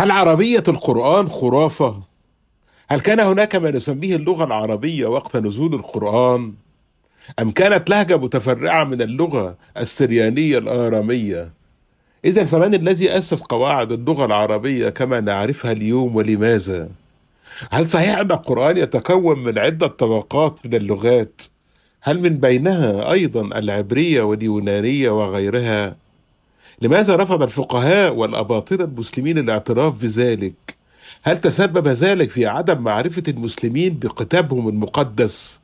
هل عربية القرآن خرافة؟ هل كان هناك ما نسميه اللغة العربية وقت نزول القرآن؟ أم كانت لهجة متفرعة من اللغة السريانية الآرامية؟ إذا فمن الذي أسس قواعد اللغة العربية كما نعرفها اليوم ولماذا؟ هل صحيح أن القرآن يتكون من عدة طبقات من اللغات؟ هل من بينها أيضا العبرية واليونانية وغيرها؟ لماذا رفض الفقهاء والأباطرة المسلمين الاعتراف بذلك؟ هل تسبب ذلك في عدم معرفة المسلمين بكتابهم المقدس؟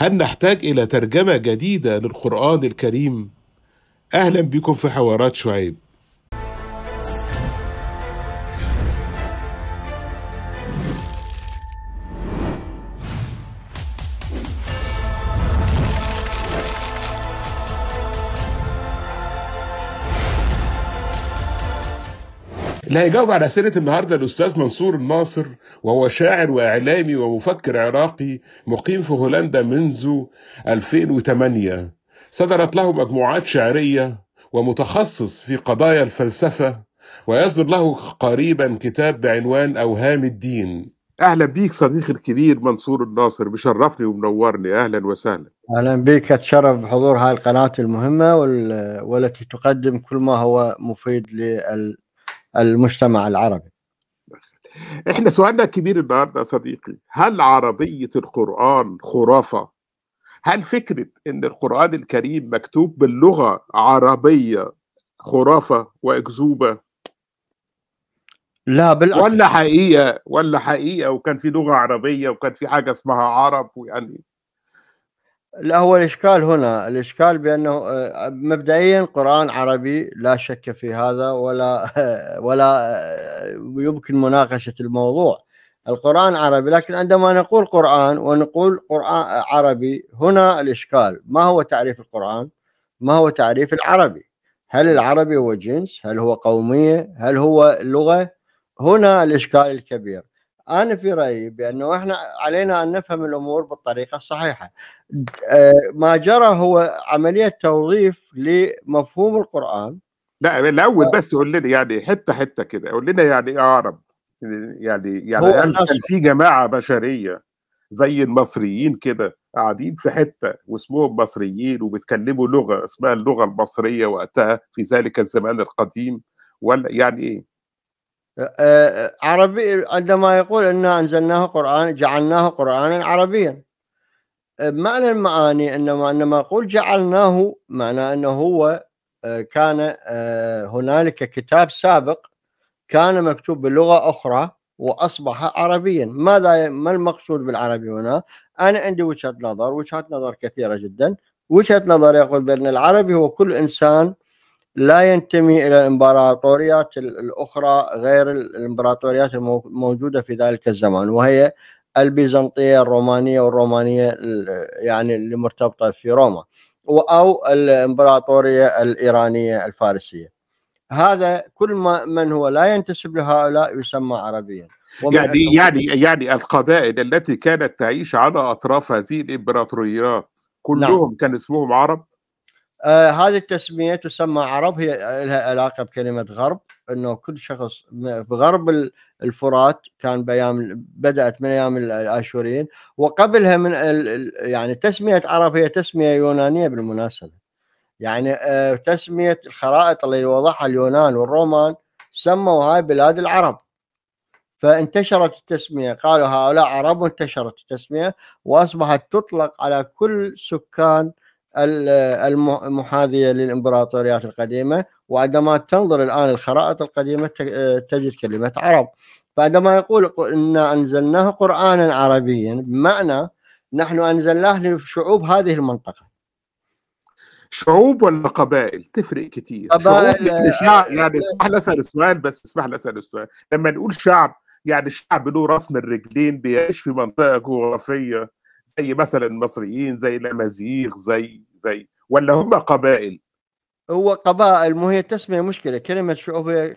هل نحتاج إلى ترجمة جديدة للقرآن الكريم؟ أهلا بكم في حوارات شعيب اللي هيجاوب على اسئله النهارده الاستاذ منصور الناصر وهو شاعر واعلامي ومفكر عراقي مقيم في هولندا منذ 2008 صدرت له مجموعات شعريه ومتخصص في قضايا الفلسفه ويصدر له قريبا كتاب بعنوان اوهام الدين اهلا بيك صديقي الكبير منصور الناصر بشرفني ومنورني اهلا وسهلا اهلا بك اتشرف بحضور هاي القناه المهمه والتي تقدم كل ما هو مفيد لل المجتمع العربي احنا سؤالنا الكبير النهارده يا صديقي هل عربيه القران خرافه هل فكره ان القران الكريم مكتوب باللغه عربيه خرافه واكذوبه لا بالعكس ولا حقيقه ولا حقيقه وكان في لغه عربيه وكان في حاجه اسمها عرب ويعني لا هو الاشكال هنا الاشكال بانه آه، مبدئيا قران عربي لا شك في هذا ولا ولا آه، يمكن مناقشه الموضوع القران عربي لكن عندما نقول قران ونقول قران عربي هنا الاشكال ما هو تعريف القران ما هو تعريف العربي هل العربي هو جنس هل هو قوميه هل هو لغه هنا الاشكال الكبير انا في رايي بانه احنا علينا ان نفهم الامور بالطريقه الصحيحه آه، ما جرى هو عمليه توظيف لمفهوم القران لا الاول آه. بس قول لنا يعني حته حته كده قول لنا يعني ايه عرب يعني يعني هل في جماعه بشريه زي المصريين كده قاعدين في حته واسمهم مصريين وبيتكلموا لغه اسمها اللغه المصريه وقتها في ذلك الزمان القديم ولا يعني ايه؟ عربي عندما يقول انا انزلناه قران جعلناه قرانا عربيا معنى المعاني انما انما يقول جعلناه معنى انه هو كان هنالك كتاب سابق كان مكتوب بلغه اخرى واصبح عربيا ماذا ما المقصود بالعربي هنا انا عندي وجهه نظر وجهات نظر كثيره جدا وجهه نظر يقول بان العربي هو كل انسان لا ينتمي الى الامبراطوريات الاخرى غير الامبراطوريات الموجوده في ذلك الزمان وهي البيزنطيه الرومانيه والرومانيه يعني اللي مرتبطه في روما او الامبراطوريه الايرانيه الفارسيه هذا كل ما من هو لا ينتسب لهؤلاء يسمى عربيا يعني يعني يعني القبائل التي كانت تعيش على اطراف هذه الامبراطوريات نعم. كلهم نعم. كان اسمهم عرب آه، هذه التسميه تسمى عرب هي لها علاقه بكلمه غرب انه كل شخص بغرب الفرات كان بايام بدات من ايام الاشوريين وقبلها من يعني تسميه عرب هي تسميه يونانيه بالمناسبه يعني آه، تسميه الخرائط اللي وضعها اليونان والرومان سموا هاي بلاد العرب فانتشرت التسميه قالوا هؤلاء عرب وانتشرت التسميه واصبحت تطلق على كل سكان المحاذيه للامبراطوريات القديمه وعندما تنظر الان الخرائط القديمه تجد كلمه عرب فعندما يقول انا انزلناه قرانا عربيا بمعنى نحن انزلناه لشعوب هذه المنطقه شعوب ولا قبائل تفرق كتير قبائل يعني آه، يعني آه، اسمح لي اسال السؤال بس اسمح لي اسال السؤال لما نقول شعب يعني شعب له راس من رجلين بيعيش في منطقه جغرافيه زي مثلا المصريين زي الامازيغ زي زي ولا هم قبائل هو قبائل مو هي التسميه مشكله كلمه شعوب هي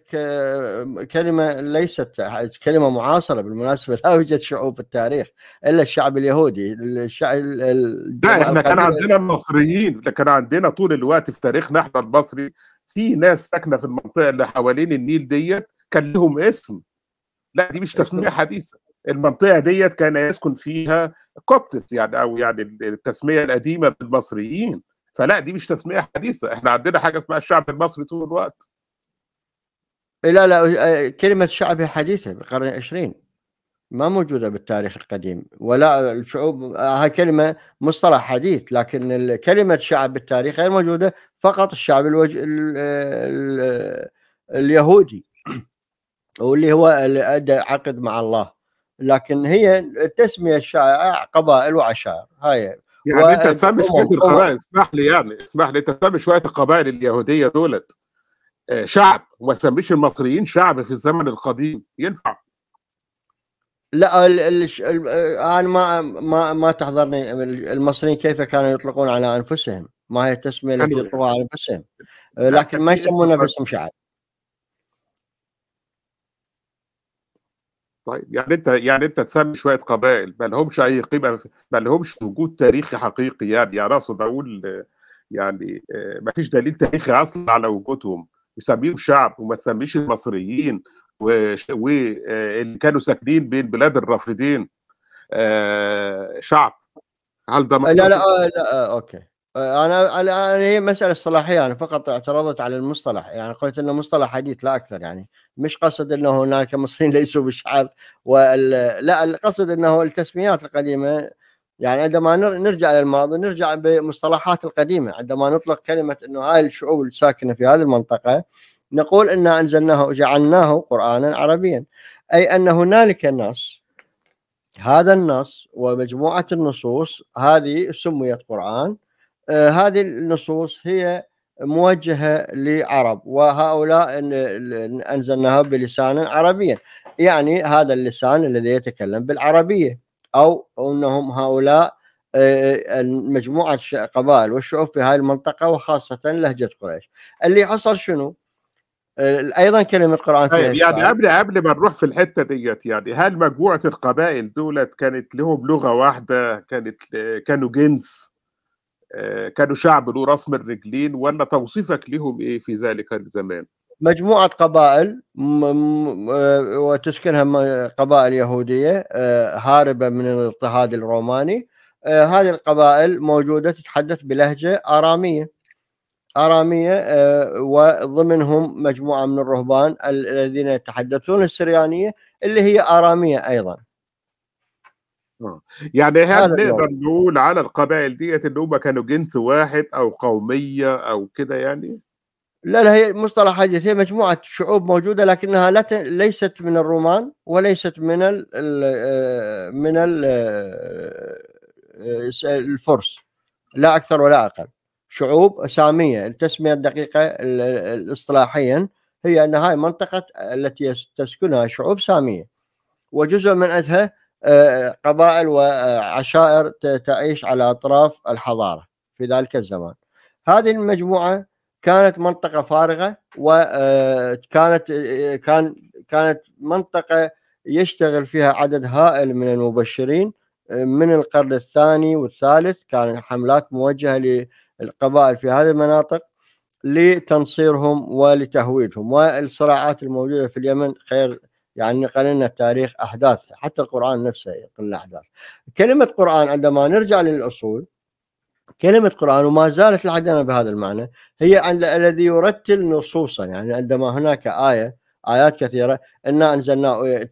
كلمه ليست كلمه معاصره بالمناسبه لا يوجد شعوب بالتاريخ الا الشعب اليهودي الشعب لا احنا كان عندنا مصريين كان عندنا طول الوقت في تاريخنا احنا المصري في ناس ساكنه في المنطقه اللي حوالين النيل ديت كان لهم اسم لا دي مش تسميه حديثه المنطقه ديت كان يسكن فيها كوبتس يعني او يعني التسميه القديمه بالمصريين فلا دي مش تسميه حديثه احنا عندنا حاجه اسمها الشعب المصري طول الوقت لا لا كلمه شعب حديثه بالقرن العشرين ما موجوده بالتاريخ القديم ولا الشعوب هاي كلمه مصطلح حديث لكن كلمه شعب بالتاريخ غير موجوده فقط الشعب الوج... ال... ال... اليهودي واللي هو اللي ادى عقد مع الله لكن هي التسميه الشائعه قبائل وعشائر هاي يعني انت تسمي شويه القبائل اسمح لي يعني اسمح لي انت تسمي شويه القبائل اليهوديه دولت آه، شعب وما تسميش المصريين شعب في الزمن القديم ينفع لا الـ الـ الـ آه، انا ما ما ما تحضرني المصريين كيف كانوا يطلقون على انفسهم ما هي التسميه يعني اللي يطلقوها على انفسهم لكن ما يسمونه باسم شعب طيب يعني انت يعني انت تسمي شويه قبائل ما لهمش اي قيمه ما لهمش وجود تاريخي حقيقي يعني يعني اقصد اقول يعني آه، ما فيش دليل تاريخي اصلا على وجودهم يسميهم شعب وما تسميش المصريين واللي آه، كانوا ساكنين بين بلاد الرافدين آه، شعب هل ده لا لا, لا اوكي انا على هي مساله صلاحيه انا يعني فقط اعترضت على المصطلح يعني قلت انه مصطلح حديث لا اكثر يعني مش قصد انه هناك مصريين ليسوا بالشعب وال... لا القصد انه التسميات القديمه يعني عندما نرجع للماضي نرجع بمصطلحات القديمه عندما نطلق كلمه انه هاي الشعوب الساكنه في هذه المنطقه نقول انا انزلناه جعلناه قرانا عربيا اي ان هنالك نص هذا النص ومجموعه النصوص هذه سميت قران آه، هذه النصوص هي موجهة لعرب وهؤلاء أنزلناها بلسان عربيا يعني هذا اللسان الذي يتكلم بالعربية أو أنهم هؤلاء آه، آه، مجموعة قبائل والشعوب في هذه المنطقة وخاصة لهجة قريش اللي حصل شنو ايضا كلمه القران طيب يعني قبل قبل ما نروح في الحته ديت يعني هل مجموعه القبائل دولت كانت لهم لغه واحده كانت كانوا جنس آه، كانوا شعب له راس من رجلين ولا توصيفك لهم ايه في ذلك الزمان؟ مجموعة قبائل آه، وتسكنها قبائل يهودية آه، هاربة من الاضطهاد الروماني هذه القبائل موجودة تتحدث بلهجة آرامية آرامية وضمنهم مجموعة من الرهبان الذين يتحدثون السريانية اللي هي آرامية أيضا اه يعني هل نقدر يعني. نقول على القبائل ديت ان هم كانوا جنس واحد او قوميه او كده يعني؟ لا لا هي مصطلح حديث هي مجموعة شعوب موجودة لكنها ليست من الرومان وليست من ال آه، من ال آه، آه، الفرس لا أكثر ولا أقل شعوب سامية التسمية الدقيقة ال- اصطلاحيا هي أن هاي منطقة التي تسكنها شعوب سامية وجزء من أدها آه، قبائل وعشائر تعيش على أطراف الحضارة في ذلك الزمان هذه المجموعة كانت منطقة فارغة وكانت آه، آه، كان كانت منطقة يشتغل فيها عدد هائل من المبشرين من القرن الثاني والثالث كانت حملات موجهة للقبائل في هذه المناطق لتنصيرهم ولتهويدهم والصراعات الموجودة في اليمن خير يعني قلنا التاريخ احداث حتى القران نفسه قلنا احداث كلمه قران عندما نرجع للاصول كلمة قرآن وما زالت لحدنا بهذا المعنى هي الذي يرتل نصوصا يعني عندما هناك آية آيات كثيرة إنا أنزلنا آه،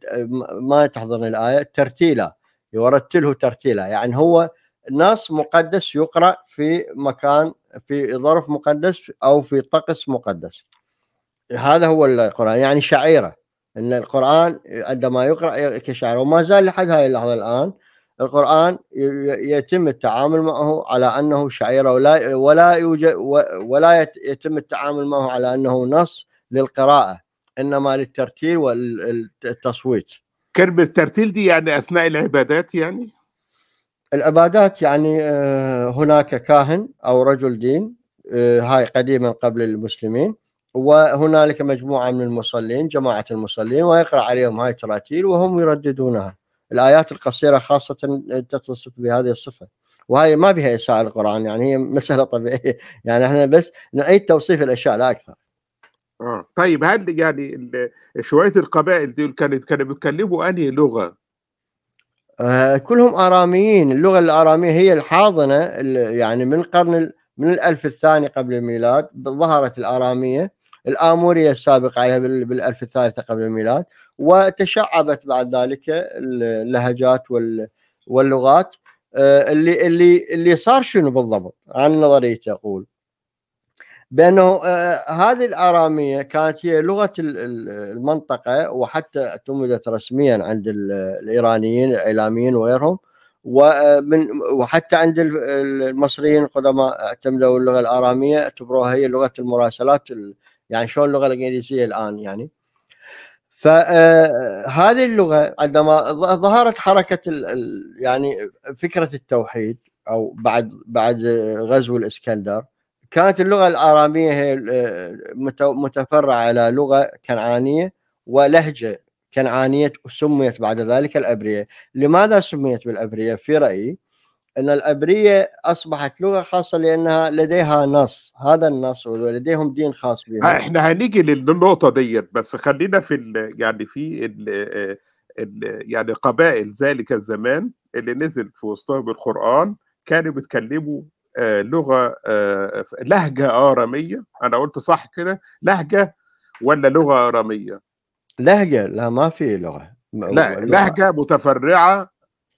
ما تحضرني الآية ترتيلا يرتله ترتيلا يعني هو نص مقدس يقرأ في مكان في ظرف مقدس أو في طقس مقدس هذا هو القرآن يعني شعيرة ان القران عندما يقرا كشعر وما زال لحد هاي اللحظه الان القران يتم التعامل معه على انه شعيره ولا ولا يوجد ولا يتم التعامل معه على انه نص للقراءه انما للترتيل والتصويت كلمه الترتيل دي يعني اثناء العبادات يعني العبادات يعني آه، هناك كاهن او رجل دين آه، هاي قديما قبل المسلمين وهنالك مجموعة من المصلين جماعة المصلين ويقرأ عليهم هاي التراتيل وهم يرددونها الآيات القصيرة خاصة تتصف بهذه الصفة وهي ما بها إساءة القرآن يعني هي مسألة طبيعية يعني احنا بس نعيد توصيف الأشياء لا أكثر آه. طيب هل يعني شوية القبائل دول كانت كانوا بيتكلموا أنهي لغة؟ آه كلهم آراميين اللغة الآرامية هي الحاضنة يعني من قرن من الألف الثاني قبل الميلاد ظهرت الآرامية الآمورية السابق عليها بالألف الثالثة قبل الميلاد وتشعبت بعد ذلك اللهجات واللغات آه، اللي اللي اللي صار شنو بالضبط عن نظريتي أقول بأنه آه، هذه الآرامية كانت هي لغة المنطقة وحتى اعتمدت رسميا عند الإيرانيين الإعلاميين وغيرهم ومن وحتى عند المصريين القدماء اعتمدوا اللغه الاراميه اعتبروها هي لغه المراسلات يعني شلون اللغه الانجليزيه الان يعني فهذه آه، اللغه عندما ظهرت حركه يعني فكره التوحيد او بعد بعد غزو الاسكندر كانت اللغه الاراميه هي آه، متفرعه على لغه كنعانيه ولهجه كنعانيه سميت بعد ذلك الابريه، لماذا سميت بالابريه؟ في رايي ان العبريه اصبحت لغه خاصه لانها لديها نص هذا النص ولديهم دين خاص بهم احنا هنيجي للنقطه ديت بس خلينا في الـ يعني في الـ الـ يعني قبائل ذلك الزمان اللي نزل في وسطهم القران كانوا بيتكلموا آه، لغه آه، لهجه اراميه انا قلت صح كده لهجه ولا لغه اراميه لهجه لا ما في لغه لا لهجه متفرعه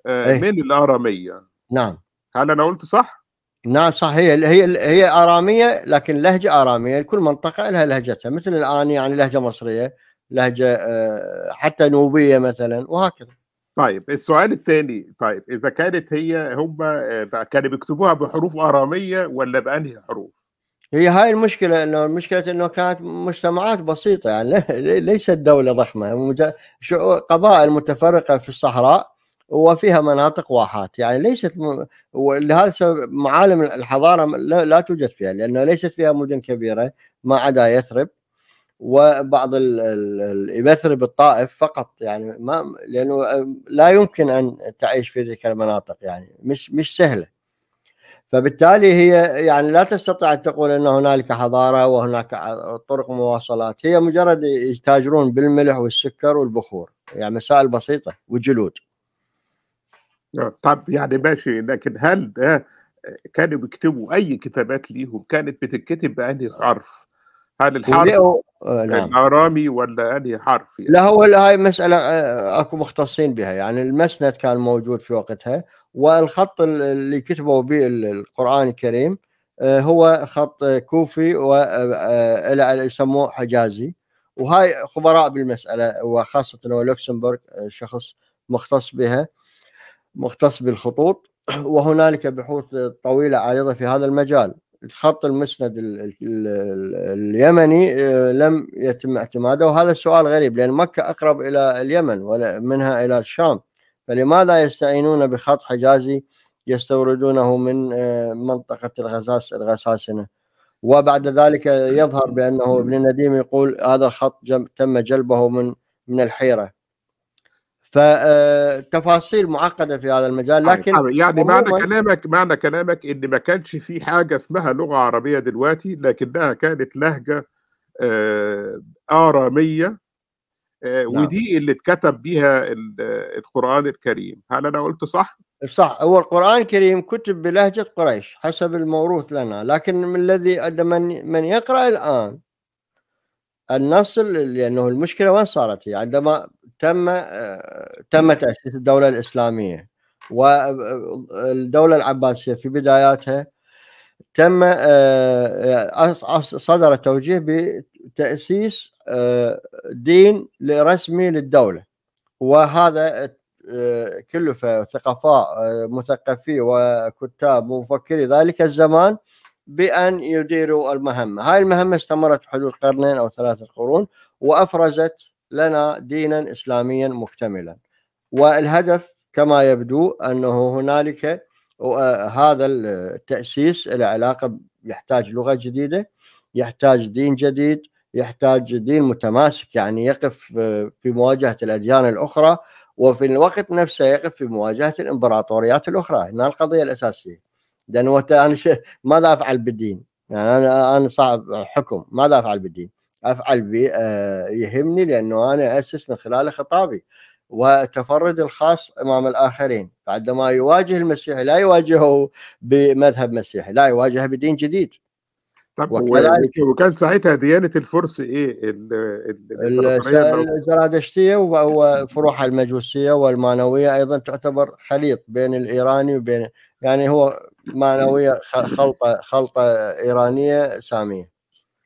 آه، إيه. من الاراميه نعم هل انا قلت صح؟ نعم صح هي هي هي اراميه لكن لهجه اراميه كل منطقه لها لهجتها مثل الان يعني لهجه مصريه لهجه آه، حتى نوبيه مثلا وهكذا طيب السؤال الثاني طيب اذا كانت هي هم كانوا بيكتبوها بحروف اراميه ولا بانهي حروف؟ هي هاي المشكله انه المشكله انه كانت مجتمعات بسيطه يعني ليست دوله ضخمه قبائل متفرقه في الصحراء وفيها مناطق واحات يعني ليست م... ولهذا السبب معالم الحضاره لا توجد فيها لانه ليست فيها مدن كبيره ما عدا يثرب وبعض ال... ال... يثرب الطائف فقط يعني ما لانه لا يمكن ان تعيش في تلك المناطق يعني مش مش سهله فبالتالي هي يعني لا تستطيع ان تقول ان هنالك حضاره وهناك طرق مواصلات هي مجرد يتاجرون بالملح والسكر والبخور يعني مسائل بسيطه وجلود طب يعني ماشي لكن هل ده كانوا بيكتبوا أي كتابات ليهم كانت بتتكتب بأنهي حرف؟ هل الحرف آه نعم الآرامي ولا أنهي حرف؟ يعني؟ لا هو هاي مسألة آه، آه، أكو مختصين بها يعني المسند كان موجود في وقتها والخط اللي كتبوا به القرآن الكريم آه، هو خط كوفي و يسموه حجازي وهاي خبراء بالمسألة وخاصة هو لوكسمبورغ شخص مختص بها مختص بالخطوط وهنالك بحوث طويلة عريضة في هذا المجال الخط المسند اليمني آه، لم يتم اعتماده وهذا السؤال غريب لأن مكة أقرب إلى اليمن ومنها إلى الشام فلماذا يستعينون بخط حجازي يستوردونه من آه، منطقة الغساس الغساسنة وبعد ذلك يظهر بأنه ابن نديم يقول هذا الخط تم جلبه من من الحيرة فتفاصيل آه، معقده في هذا المجال طيب، لكن طيب، يعني معنى كلامك معنى كلامك ان ما كانش في حاجه اسمها لغه عربيه دلوقتي لكنها كانت لهجه آه، آرامية آه، نعم. ودي اللي اتكتب بها القرآن الكريم هل أنا قلت صح؟ صح هو القرآن الكريم كتب بلهجة قريش حسب الموروث لنا لكن من الذي من من يقرأ الآن النص لأنه المشكلة وين صارت هي يعني عندما تم آه، تم نعم. تاسيس الدوله الاسلاميه والدوله آه، العباسيه في بداياتها تم آه، صدر توجيه بتاسيس دين رسمي للدوله وهذا كلف ثقفاء مثقفي وكتاب ومفكري ذلك الزمان بان يديروا المهمه، هاي المهمه استمرت حدود قرنين او ثلاثه قرون وافرزت لنا دينا اسلاميا مكتملا والهدف كما يبدو انه هنالك آه، هذا التاسيس له علاقه يحتاج لغه جديده يحتاج دين جديد يحتاج دين متماسك يعني يقف آه، في مواجهه الاديان الاخرى وفي الوقت نفسه يقف في مواجهه الامبراطوريات الاخرى هنا القضيه الاساسيه لان انا ماذا افعل بالدين؟ يعني انا انا صعب حكم ماذا افعل بالدين؟ افعل به آه، يهمني لانه انا اسس من خلال خطابي وتفرد الخاص امام الاخرين بعدما يواجه المسيح لا يواجهه بمذهب مسيحي لا يواجهه بدين جديد طب وكذلك وكان ساعتها ديانه الفرس ايه الزرادشتيه وفروح المجوسيه والمانويه ايضا تعتبر خليط بين الايراني وبين يعني هو مانويه خلطه خلطه ايرانيه ساميه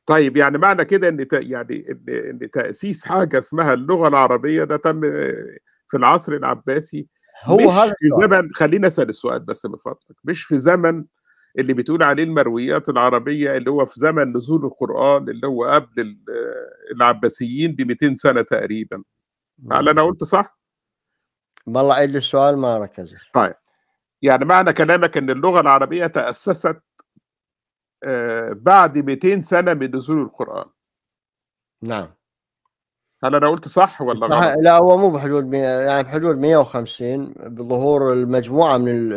طيب يعني معنى كده ان يعني ان ان تاسيس حاجه اسمها اللغه العربيه ده تم في العصر العباسي هو مش في زمن خلينا اسال السؤال بس من فضلك مش في زمن اللي بتقول عليه المرويات العربيه اللي هو في زمن نزول القران اللي هو قبل العباسيين ب 200 سنه تقريبا هل انا قلت صح؟ والله عيد السؤال ما ركزت طيب يعني معنى كلامك ان اللغه العربيه تاسست بعد 200 سنه من نزول القران نعم هل انا قلت صح ولا غلط؟ لا هو مو بحدود 100 يعني بحدود 150 بظهور المجموعه من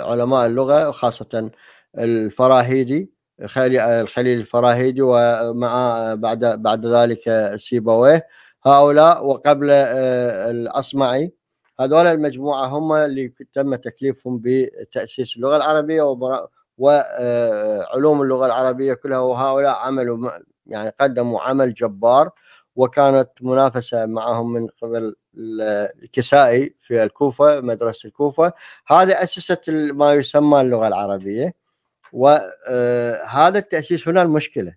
علماء اللغه خاصه الفراهيدي الخليل الفراهيدي ومع بعد بعد ذلك سيبويه هؤلاء وقبل آه، الاصمعي هذول المجموعه هم اللي تم تكليفهم بتاسيس اللغه العربيه وعلوم اللغه العربيه كلها وهؤلاء عملوا يعني قدموا عمل جبار وكانت منافسه معهم من قبل الكسائي في الكوفه مدرسه الكوفه هذا اسست ما يسمى اللغه العربيه وهذا آه، التاسيس هنا المشكله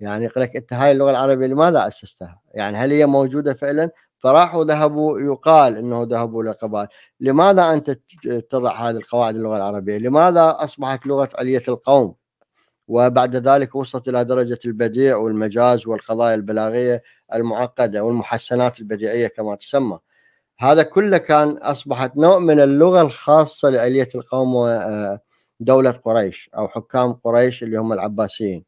يعني يقول لك انت هاي اللغه العربيه لماذا اسستها؟ يعني هل هي موجوده فعلا؟ فراحوا ذهبوا يقال انه ذهبوا للقبائل، لماذا انت تضع هذه القواعد اللغه العربيه؟ لماذا اصبحت لغه عليه القوم؟ وبعد ذلك وصلت الى درجه البديع والمجاز والقضايا البلاغيه المعقده والمحسنات البديعيه كما تسمى. هذا كله كان اصبحت نوع من اللغه الخاصه لاليه القوم ودوله قريش او حكام قريش اللي هم العباسيين.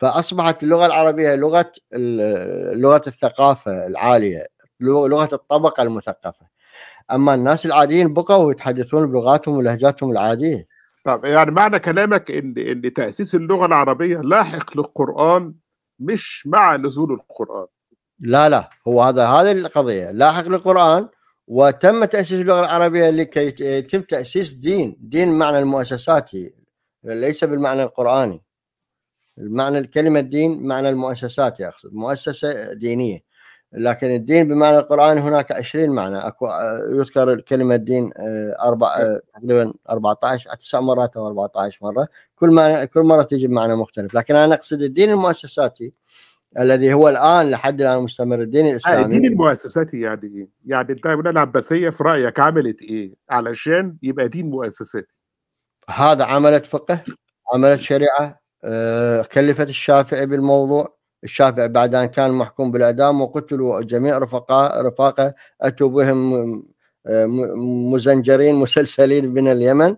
فاصبحت اللغه العربيه لغه لغه الثقافه العاليه لغه الطبقه المثقفه اما الناس العاديين بقوا يتحدثون بلغاتهم ولهجاتهم العاديه طب يعني معنى كلامك ان ان تاسيس اللغه العربيه لاحق للقران مش مع نزول القران لا لا هو هذا هذه القضيه لاحق للقران وتم تاسيس اللغه العربيه لكي يتم تاسيس دين دين معنى المؤسساتي ليس بالمعنى القراني المعنى الكلمه الدين معنى المؤسسات يقصد مؤسسه دينيه لكن الدين بمعنى القرآن هناك 20 معنى أكو آه، يذكر كلمة الدين آه، أربع آه، تقريبا 14 تسع مرات أو 14 مرة كل ما كل مرة تجي بمعنى مختلف لكن أنا أقصد الدين المؤسساتي الذي هو الآن لحد الآن مستمر الدين الإسلامي الدين المؤسساتي يعني إيه؟ يعني انت الدولة العباسية في رأيك عملت إيه علشان يبقى دين مؤسساتي هذا عملت فقه عملت شريعة كلفت الشافعي بالموضوع الشافعي بعد أن كان محكوم بالإعدام وقتلوا جميع رفقاء رفاقه أتوا بهم مزنجرين مسلسلين من اليمن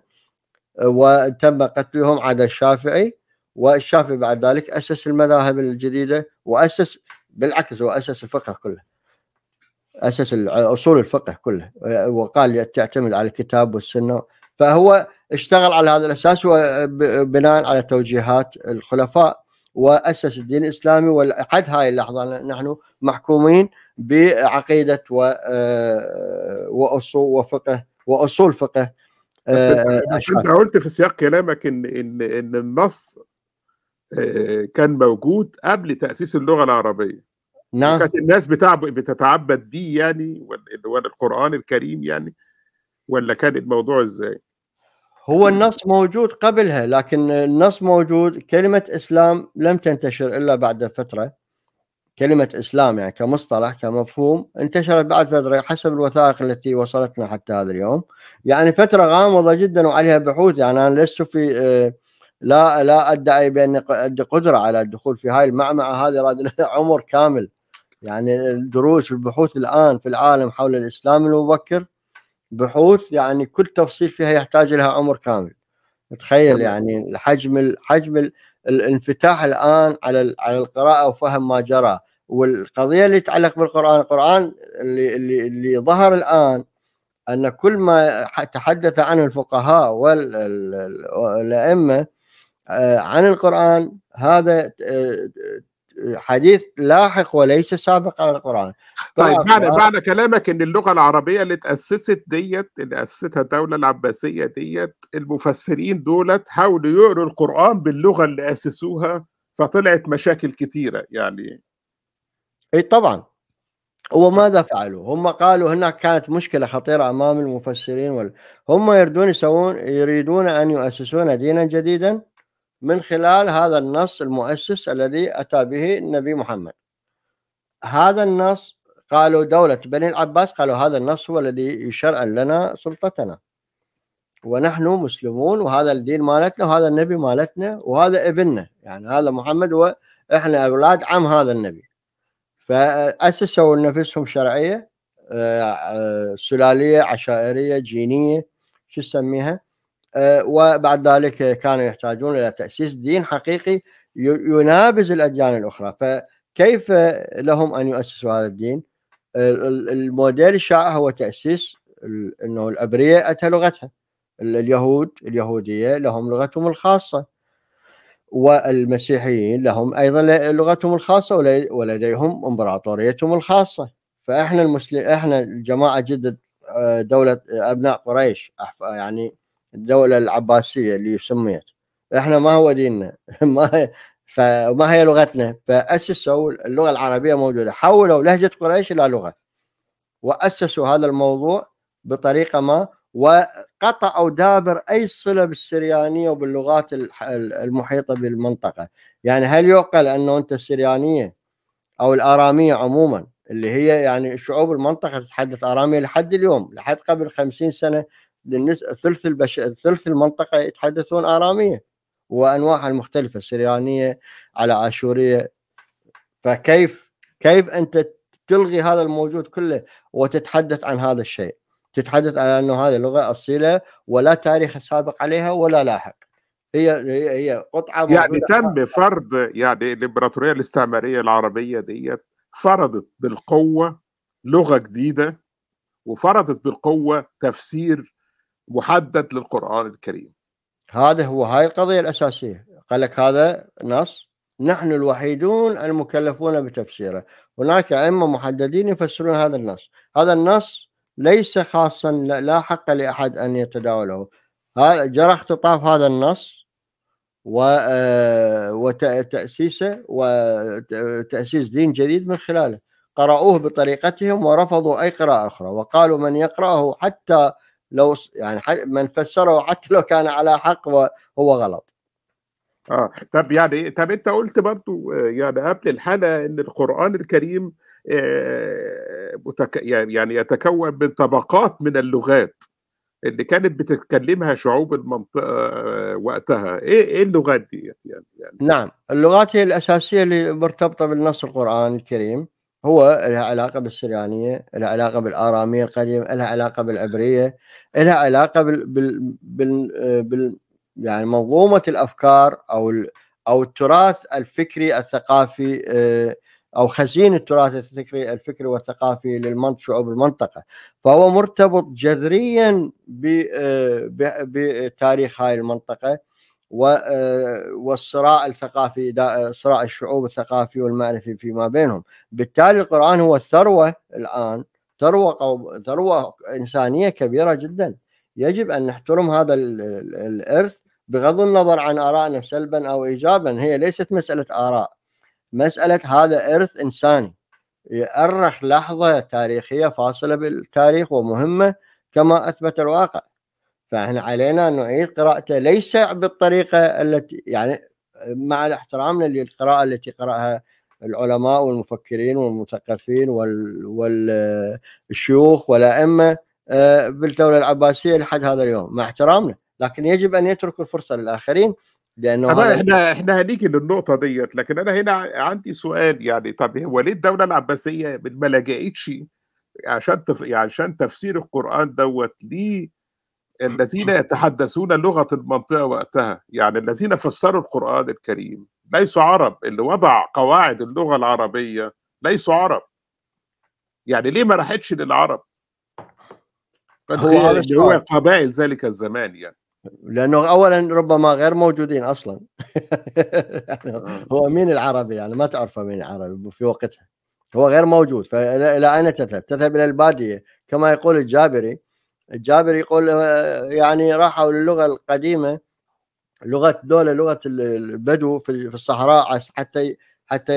وتم قتلهم عدا الشافعي والشافعي بعد ذلك أسس المذاهب الجديدة وأسس بالعكس هو أسس الفقه كله أسس أصول الفقه كله وقال تعتمد على الكتاب والسنة فهو اشتغل على هذا الأساس وبناء على توجيهات الخلفاء واسس الدين الاسلامي ولحد هاي اللحظه نحن محكومين بعقيده و آه، واصول وفقه واصول فقه آه، بس, انت قلت في سياق كلامك ان ان ان النص آه، كان موجود قبل تاسيس اللغه العربيه نعم يعني كانت الناس بتعبد بتتعبد بيه يعني ولا القران الكريم يعني ولا كان الموضوع ازاي؟ هو النص موجود قبلها لكن النص موجود كلمه اسلام لم تنتشر الا بعد فتره كلمه اسلام يعني كمصطلح كمفهوم انتشرت بعد فتره حسب الوثائق التي وصلتنا حتى هذا اليوم يعني فتره غامضه جدا وعليها بحوث يعني انا لست في آه، لا لا ادعي بأن عندي قدره على الدخول في هاي المعمعه هذه راد عمر كامل يعني الدروس والبحوث الان في العالم حول الاسلام المبكر بحوث يعني كل تفصيل فيها يحتاج لها عمر كامل تخيل يعني الحجم حجم الانفتاح الان على على القراءه وفهم ما جرى والقضيه اللي تتعلق بالقران القران اللي اللي, اللي ظهر الان ان كل ما تحدث عنه الفقهاء والائمه آه، عن القران هذا آه، حديث لاحق وليس سابق على القرآن طيب معنى معنى كلامك ان اللغة العربية اللي تاسست ديت اللي أسستها الدولة العباسية ديت المفسرين دولت حاولوا يقروا القرآن باللغة اللي أسسوها فطلعت مشاكل كثيرة يعني اي طبعا وماذا فعلوا؟ هم قالوا هناك كانت مشكله خطيره امام المفسرين وال... هم يريدون يسوون يريدون ان يؤسسون دينا جديدا من خلال هذا النص المؤسس الذي أتى به النبي محمد هذا النص قالوا دولة بني العباس قالوا هذا النص هو الذي يشرع لنا سلطتنا ونحن مسلمون وهذا الدين مالتنا وهذا النبي مالتنا وهذا ابننا يعني هذا محمد وإحنا أولاد عم هذا النبي فأسسوا لنفسهم شرعية آه، آه، سلالية عشائرية جينية شو تسميها آه، وبعد ذلك كانوا يحتاجون الى تاسيس دين حقيقي ينابز الاديان الاخرى فكيف لهم ان يؤسسوا هذا الدين؟ الموديل الشائع هو تاسيس انه الابرياء اتى لغتها اليهود اليهوديه لهم لغتهم الخاصه والمسيحيين لهم ايضا لغتهم الخاصه ولديهم امبراطوريتهم الخاصه فاحنا المسلم احنا الجماعه جدد آه، دوله آه، ابناء قريش يعني الدولة العباسية اللي سميت احنا ما هو ديننا ما فما هي لغتنا فاسسوا اللغه العربيه موجوده حولوا لهجه قريش الى لغه واسسوا هذا الموضوع بطريقه ما وقطعوا دابر اي صله بالسريانيه وباللغات المحيطه بالمنطقه يعني هل يعقل انه انت السريانيه او الاراميه عموما اللي هي يعني شعوب المنطقه تتحدث اراميه لحد اليوم لحد قبل خمسين سنه للنسبة ثلث البش... ثلث المنطقة يتحدثون آرامية وأنواعها المختلفة السريانية على عاشورية فكيف كيف أنت تلغي هذا الموجود كله وتتحدث عن هذا الشيء تتحدث على أنه هذه لغة أصيلة ولا تاريخ سابق عليها ولا لاحق هي هي قطعة يعني تم فرض يعني الإمبراطورية الاستعمارية العربية ديت فرضت بالقوة لغة جديدة وفرضت بالقوة تفسير محدد للقرآن الكريم هذا هو هاي القضية الأساسية قال لك هذا نص نحن الوحيدون المكلفون بتفسيره هناك أئمة محددين يفسرون هذا النص هذا النص ليس خاصا لا حق لأحد أن يتداوله جرى اختطاف هذا النص آه، وتأسيسه وتأسيس دين جديد من خلاله قرأوه بطريقتهم ورفضوا أي قراءة أخرى وقالوا من يقرأه حتى لو يعني من فسره حتى لو كان على حق هو غلط اه طب يعني طب انت قلت برضو آه، يعني قبل الحلقه ان القران الكريم آه، يعني يتكون من طبقات من اللغات اللي كانت بتتكلمها شعوب المنطقه آه، وقتها ايه ايه اللغات دي يعني, يعني نعم اللغات هي الاساسيه اللي مرتبطه بالنص القران الكريم هو لها علاقه بالسريانيه، لها علاقه بالاراميه القديمه، لها علاقه بالعبريه، لها علاقه بال, بال... بال... آه، بال... يعني منظومه الافكار او ال... او التراث الفكري الثقافي آه، او خزين التراث الفكري الفكري والثقافي للمنطقة شعوب المنطقه، فهو مرتبط جذريا ب... آه، ب... بتاريخ هاي المنطقه آه، والصراع الثقافي آه، صراع الشعوب الثقافي والمعرفي فيما بينهم بالتالي القرآن هو الثروة الآن ثروة ثروة إنسانية كبيرة جدا يجب أن نحترم هذا الإرث بغض النظر عن آرائنا سلبا أو إيجابا هي ليست مسألة آراء مسألة هذا إرث إنساني يأرخ لحظة تاريخية فاصلة بالتاريخ ومهمة كما أثبت الواقع فاحنا علينا ان نعيد إيه، قراءته ليس بالطريقه التي يعني مع احترامنا للقراءه التي قراها العلماء والمفكرين والمثقفين والشيوخ والائمه آه، بالدوله العباسيه لحد هذا اليوم مع احترامنا لكن يجب ان يتركوا الفرصه للاخرين لانه أنا احنا احنا هنيجي للنقطه ديت لكن انا هنا عندي سؤال يعني طب هو ليه الدوله العباسيه ما لجأتش عشان تف... يعني عشان تفسير القران دوت ليه الذين يتحدثون لغه المنطقه وقتها يعني الذين فسروا القران الكريم ليسوا عرب اللي وضع قواعد اللغه العربيه ليسوا عرب يعني ليه ما راحتش للعرب هو هو قبائل ذلك الزمان يعني لانه اولا ربما غير موجودين اصلا آه. هو مين العربي يعني ما تعرفه مين العربي في وقتها هو غير موجود فالى اين تذهب؟ تذهب الى الباديه كما يقول الجابري الجابر يقول آه، يعني راحوا للغه القديمه لغه دولة لغه البدو في الصحراء حتى حتى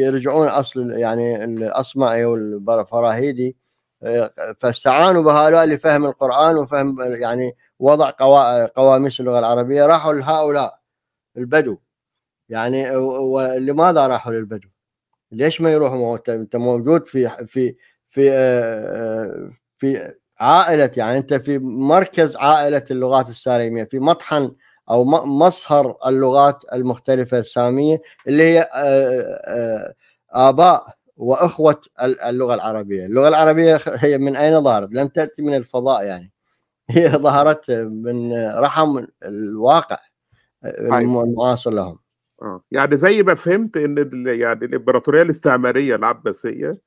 يرجعون اصل يعني الاصمعي والفراهيدي آه، فاستعانوا بهؤلاء لفهم القران وفهم يعني وضع قواميس اللغه العربيه راحوا لهؤلاء البدو يعني ولماذا راحوا للبدو؟ ليش ما يروحوا انت موجود في في في آه، في عائله يعني انت في مركز عائله اللغات السالميه في مطحن او مصهر اللغات المختلفه الساميه اللي هي آه، آه، اباء واخوه اللغه العربيه، اللغه العربيه هي من اين ظهرت؟ لم تاتي من الفضاء يعني هي ظهرت من رحم الواقع آه، طيب. المعاصر لهم. يعني زي ما فهمت ان يعني الامبراطوريه الاستعماريه العباسيه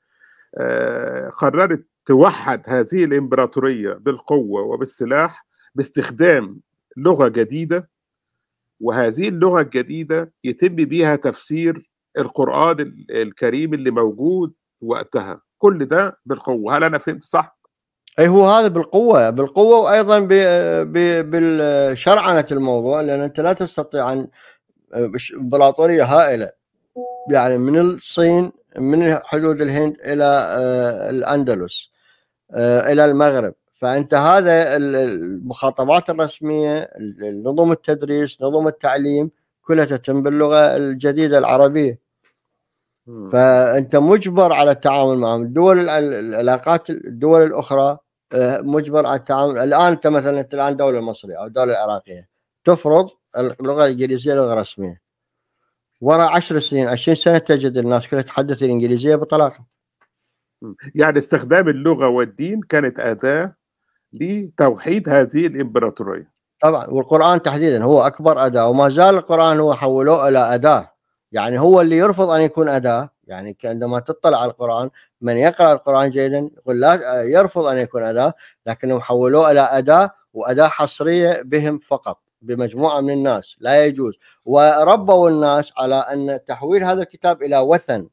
قررت توحد هذه الامبراطوريه بالقوه وبالسلاح باستخدام لغه جديده وهذه اللغه الجديده يتم بيها تفسير القران الكريم اللي موجود وقتها كل ده بالقوه هل انا فهمت صح اي هو هذا بالقوه بالقوه وايضا ب ب بالشرعنه الموضوع لان انت لا تستطيع ان امبراطوريه هائله يعني من الصين من حدود الهند الى آه، الاندلس آه، الى المغرب فانت هذا المخاطبات الرسميه نظم التدريس نظم التعليم كلها تتم باللغه الجديده العربيه فانت مجبر على التعامل معهم الدول العلاقات الدول الاخرى آه، مجبر على التعامل الان انت مثلا انت الان دوله مصريه او دوله عراقيه تفرض اللغه الانجليزيه لغه رسميه ورا 10 سنين 20 سنه تجد الناس كلها تتحدث الانجليزيه بطلاقه يعني استخدام اللغة والدين كانت أداة لتوحيد هذه الإمبراطورية طبعا والقرآن تحديدا هو أكبر أداة وما زال القرآن هو حولوه إلى أداة يعني هو اللي يرفض أن يكون أداة يعني عندما تطلع على القرآن من يقرأ القرآن جيدا يقول لا يرفض أن يكون أداة لكنهم حولوه إلى أداة وأداة حصرية بهم فقط بمجموعة من الناس لا يجوز وربوا الناس على أن تحويل هذا الكتاب إلى وثن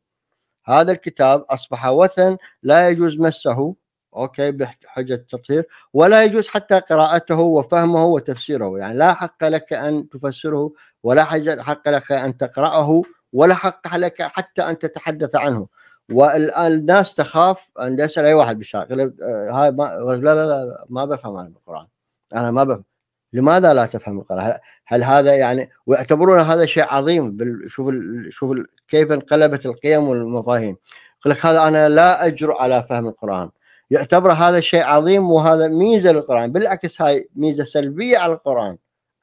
هذا الكتاب اصبح وثن لا يجوز مسه اوكي بحجه التطهير ولا يجوز حتى قراءته وفهمه وتفسيره يعني لا حق لك ان تفسره ولا حق لك ان تقراه ولا حق لك حتى ان تتحدث عنه والان الناس تخاف ان يسال اي واحد بالشارع آه، هاي ما لا لا لا ما بفهم عن القران انا ما بفهم لماذا لا تفهم القران؟ هل, هل هذا يعني ويعتبرون هذا شيء عظيم شوف شوف كيف انقلبت القيم والمفاهيم يقول لك هذا أنا لا أجرؤ على فهم القرآن يعتبر هذا شيء عظيم وهذا ميزة للقرآن بالعكس هاي ميزة سلبية على القرآن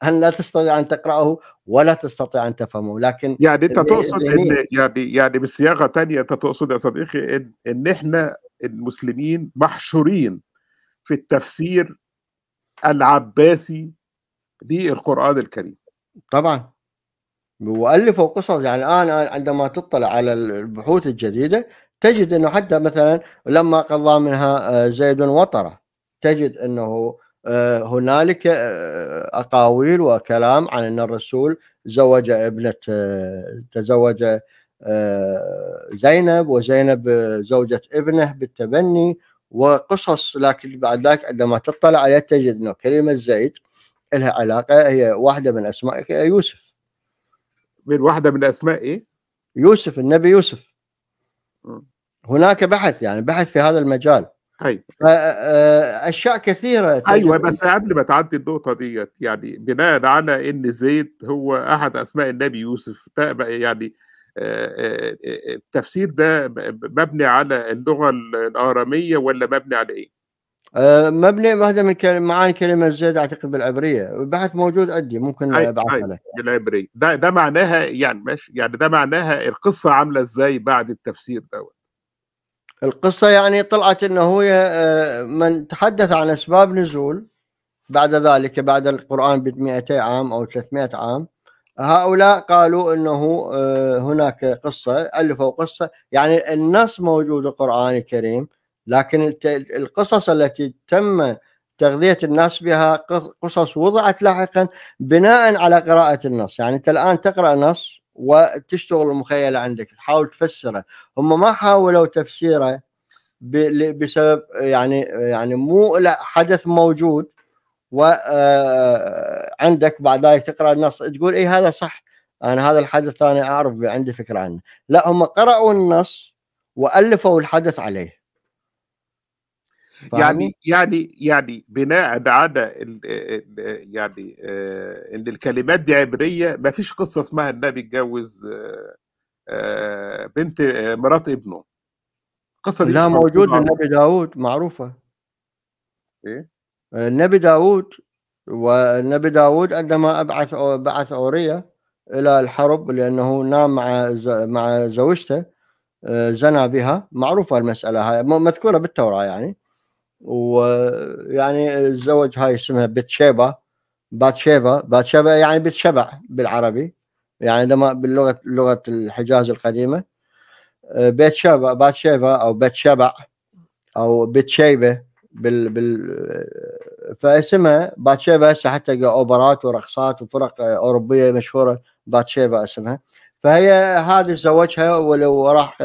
أن لا تستطيع أن تقرأه ولا تستطيع أن تفهمه لكن يعني أنت تقصد إن يعني يعني بصياغة ثانيه أنت تقصد يا صديقي إن, إن إحنا المسلمين محشورين في التفسير العباسي للقرآن الكريم طبعا والفوا قصص يعني الان عندما تطلع على البحوث الجديده تجد انه حتى مثلا لما قضى منها آه، زيد وطره تجد انه آه، هنالك آه، اقاويل وكلام عن ان الرسول زوج ابنه تزوج زينب وزينب زوجة ابنه بالتبني وقصص لكن بعد ذلك عندما تطلع عليها تجد انه كلمه زيد لها علاقه هي واحده من اسماء يوسف من واحده من اسماء ايه؟ يوسف النبي يوسف آه. هناك بحث يعني بحث في هذا المجال ايوه اشياء كثيره ايوه بس قبل ما تعدي النقطه ديت يعني بناء على ان زيد هو احد اسماء النبي يوسف يعني التفسير ده مبني على اللغه الاراميه ولا مبني على ايه؟ آه، مبني واحده من معاني كلمه زيد اعتقد بالعبريه البحث موجود عندي ممكن ابعثها لك بالعبريه ده ده معناها يعني ماشي يعني ده معناها القصه عامله ازاي بعد التفسير دوت القصه يعني طلعت انه آه، هي من تحدث عن اسباب نزول بعد ذلك بعد القران ب 200 عام او 300 عام هؤلاء قالوا انه آه، هناك قصه الفوا قصه يعني النص موجود القران الكريم لكن القصص التي تم تغذية الناس بها قصص وضعت لاحقا بناء على قراءة النص يعني أنت الآن تقرأ نص وتشتغل المخيلة عندك تحاول تفسره هم ما حاولوا تفسيره بسبب يعني يعني مو حدث موجود وعندك آه، بعد ذلك تقرا النص تقول اي هذا صح انا هذا الحدث انا اعرف عندي فكره عنه لا هم قرأوا النص والفوا الحدث عليه يعني يعني يعني بناء على ال آه، ال آه، يعني آه، ان الكلمات دي عبريه ما فيش قصه اسمها النبي اتجوز بنت مرات ابنه القصه دي لا موجود النبي داوود معروفه ايه النبي داوود والنبي داوود عندما ابعث بعث اوريا الى الحرب لانه نام مع مع زوجته زنى بها معروفه المساله هاي مذكوره بالتوراه يعني ويعني تزوج هاي اسمها بتشيبا باتشيفا باتشيفا يعني بتشبع بالعربي يعني لما باللغه لغه الحجاز القديمه آه، بيت شبع باتشيفا او بيت شبع او شيبه بال بال آه، فاسمها باتشيفا هسه حتى اوبرات ورقصات وفرق آه، اوروبيه مشهوره باتشيفا اسمها فهي هذه تزوجها ولو راح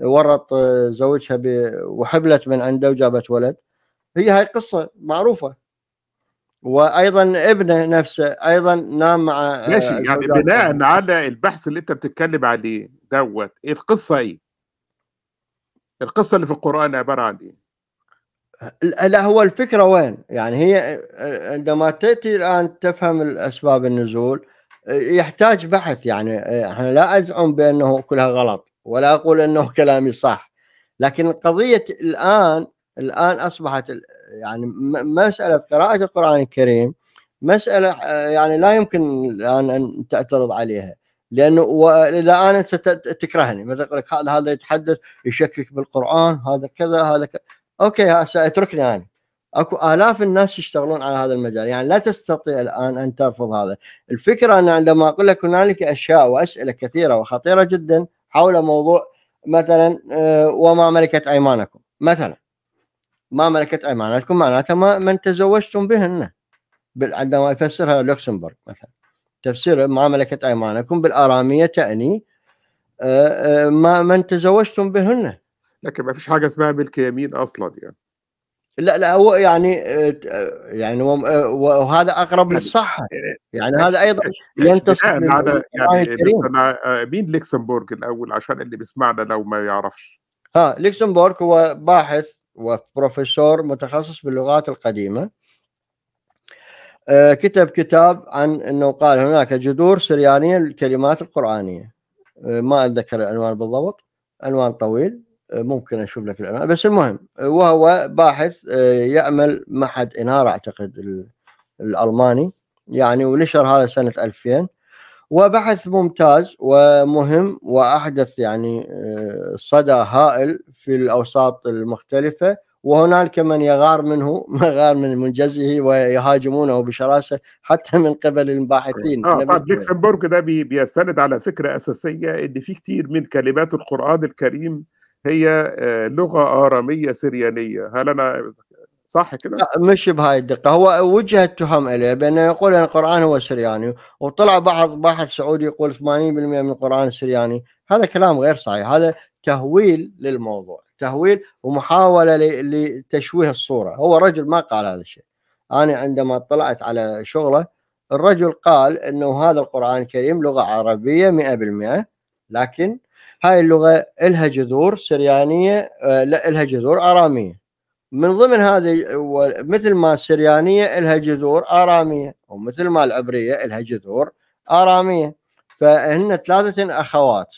ورط آه، زوجها ب... وحبلت من عنده وجابت ولد هي هاي قصه معروفه وايضا ابنه نفسه ايضا نام مع آه، ماشي يعني بناء على البحث اللي انت بتتكلم عليه دوت ايه القصه ايه؟ القصه اللي في القران عباره عن ايه؟ لا هو الفكره وين؟ يعني هي آه، عندما تاتي الان تفهم الاسباب النزول يحتاج بحث يعني احنا لا ازعم بانه كلها غلط ولا اقول انه كلامي صح لكن قضيه الان الان اصبحت يعني مساله قراءه القران الكريم مساله آه، يعني لا يمكن الان ان تعترض عليها لانه واذا انا ستكرهني مثلا يقول لك هذا هذا يتحدث يشكك بالقران هذا كذا هذا كذا اوكي ساتركني انا يعني. اكو الاف الناس يشتغلون على هذا المجال يعني لا تستطيع الان ان ترفض هذا الفكره انا عندما اقول لك هنالك اشياء واسئله كثيره وخطيره جدا حول موضوع مثلا آه، وما ملكت ايمانكم مثلا ما ملكت ايمانكم معناتها ما من تزوجتم بهن عندما يفسرها لوكسمبورغ مثلا تفسير ما ملكت ايمانكم بالاراميه تعني آه، آه، ما من تزوجتم بهن لكن ما فيش حاجه اسمها ملك يمين اصلا يعني لا لا هو يعني آه، آه، يعني آه، وهذا اقرب يعني للصحه إيه، إيه، يعني هذا ايضا ينتصر هذا يعني أنا مين لكسمبورغ الاول عشان اللي بيسمعنا لو ما يعرفش ها لكسمبورغ هو باحث وبروفيسور متخصص باللغات القديمه كتب كتاب عن انه قال هناك جذور سريانيه للكلمات القرانيه ما اتذكر العنوان بالضبط عنوان طويل ممكن اشوف لك العنوان بس المهم وهو باحث آه، يعمل معهد اناره اعتقد الالماني يعني ونشر هذا سنه 2000 وبحث ممتاز ومهم واحدث يعني آه، صدى هائل في الاوساط المختلفه وهنالك من يغار منه يغار من منجزه ويهاجمونه بشراسه حتى من قبل الباحثين اه طبعا ده بيستند على فكره اساسيه ان في كثير من كلمات القران الكريم هي آه، لغه اراميه سريانيه هل انا صح كده؟ لا مش بهاي الدقه هو وجه التهم اليه بانه يقول ان القران هو سرياني وطلع بعض باحث سعودي يقول 80% من القران سرياني هذا كلام غير صحيح هذا تهويل للموضوع تهويل ومحاوله لتشويه الصوره هو رجل ما قال هذا الشيء انا عندما طلعت على شغله الرجل قال انه هذا القران الكريم لغه عربيه 100% لكن هاي اللغه لها جذور سريانيه آه، لا لها جذور اراميه من ضمن هذه مثل ما السريانيه لها جذور اراميه ومثل ما العبريه لها جذور اراميه فهن ثلاثه اخوات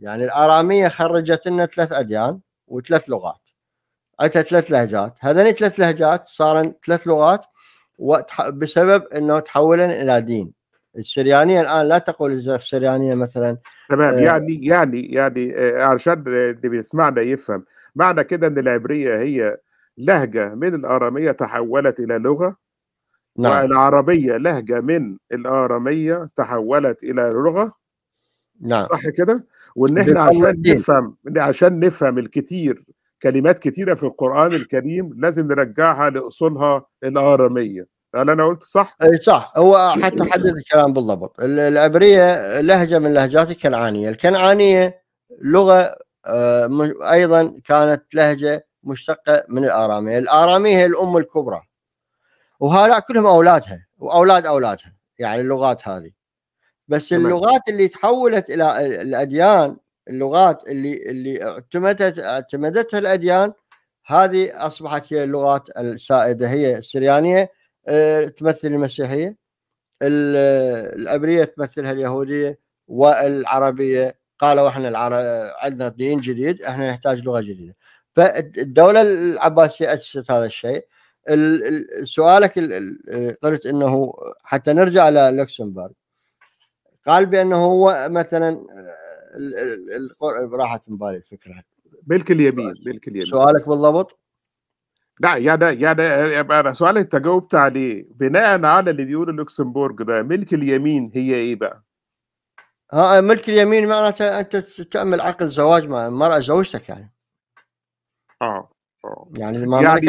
يعني الاراميه خرجت لنا ثلاث اديان وثلاث لغات عندها ثلاث لهجات هذين ثلاث لهجات صارن ثلاث لغات بسبب انه تحولن الى دين السريانيه الان لا تقول السريانيه مثلا تمام آه. يعني يعني يعني آه، عشان اللي بيسمعنا يفهم معنى كده ان العبريه هي لهجه من الاراميه تحولت الى لغه نعم. والعربيه لهجه من الاراميه تحولت الى لغه نعم صح كده وان احنا عشان نفهم عشان نفهم الكتير كلمات كتيره في القران الكريم لازم نرجعها لاصولها الاراميه هل انا قلت صح؟ اي صح هو حتى حدد الكلام بالضبط العبريه لهجه من لهجات الكنعانيه، الكنعانيه لغه آه، ايضا كانت لهجه مشتقه من الاراميه، الاراميه هي الام الكبرى وهؤلاء كلهم اولادها واولاد اولادها يعني اللغات هذه بس اللغات اللي تحولت الى الاديان اللغات اللي اللي اعتمدت اعتمدتها الاديان هذه اصبحت هي اللغات السائده هي السريانيه آه، تمثل المسيحيه العبريه تمثلها اليهوديه والعربيه قالوا احنا عندنا دين جديد احنا نحتاج لغه جديده فالدوله العباسيه اسست هذا الشيء سؤالك قلت انه حتى نرجع الى لوكسمبورغ قال بانه هو مثلا آه، راحت من بالي الفكره بالك اليمين طيب. بالك اليمين سؤالك بالضبط لا يعني يعني يبقى أنا سؤالي أنت جاوبت عليه، بناءً على اللي بيقوله لوكسمبورغ ده ملك اليمين هي إيه بقى؟ اه, آه، ملك اليمين معناته انت تعمل عقد زواج مع المراه زوجتك يعني اه اه يعني المملكه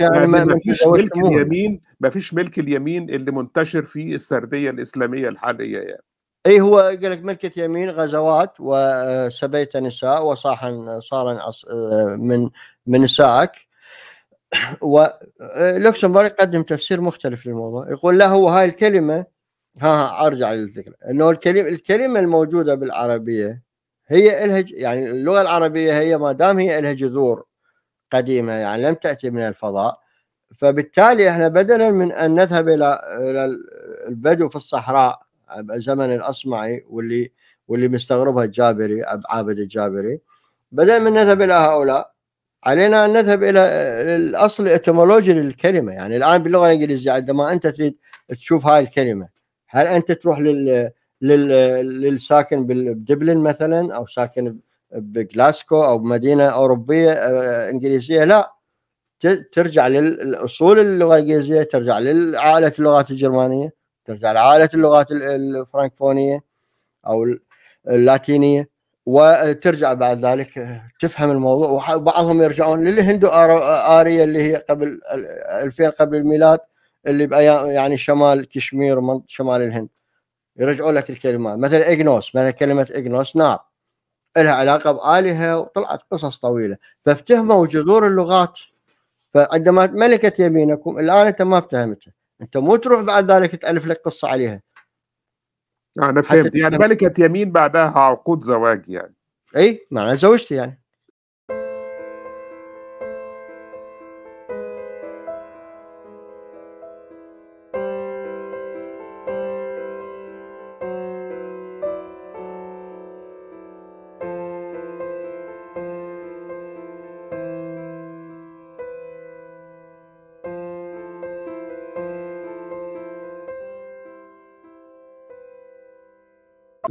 يعني يعني ما فيش ملك اليمين ما فيش ملك اليمين اللي منتشر في السرديه الاسلاميه الحاليه يعني اي هو قال لك ملكه يمين غزوات وسبيت نساء وصاحا صارا آه، من من نسائك ولوكسمبورغ آه، يقدم تفسير مختلف للموضوع يقول لا هو هاي الكلمه ها ارجع للذكر انه الكلمه الكلمه الموجوده بالعربيه هي الها يعني اللغه العربيه هي ما دام هي الها جذور قديمه يعني لم تاتي من الفضاء فبالتالي احنا بدلا من ان نذهب الى البدو في الصحراء زمن الاصمعي واللي واللي مستغربها الجابري عبد الجابري بدل من نذهب الى هؤلاء علينا ان نذهب الى الاصل الاتمولوجي للكلمه يعني الان باللغه الانجليزيه عندما انت تريد تشوف هاي الكلمه هل انت تروح لل, لل... للساكن بدبلن مثلا او ساكن بجلاسكو او بمدينه اوروبيه آه، انجليزيه لا ترجع للاصول اللغه الانجليزيه ترجع لعائله اللغات الجرمانيه ترجع لعائله اللغات الفرانكفونيه او اللاتينيه وترجع بعد ذلك آه، تفهم الموضوع وبعضهم يرجعون للهندو آرية اللي هي قبل 2000 قبل الميلاد اللي بأيام يعني شمال كشمير شمال الهند يرجعوا لك الكلمات مثل اجنوس مثل كلمة اجنوس نار نعم. لها علاقة بآلهة وطلعت قصص طويلة فافتهموا جذور اللغات فعندما ملكت يمينكم الآن أنت ما افتهمتها أنت مو تروح بعد ذلك تألف لك قصة عليها آه، انا فهمت يعني ملكه يمين بعدها عقود زواج يعني ايه ما انا زوجتي يعني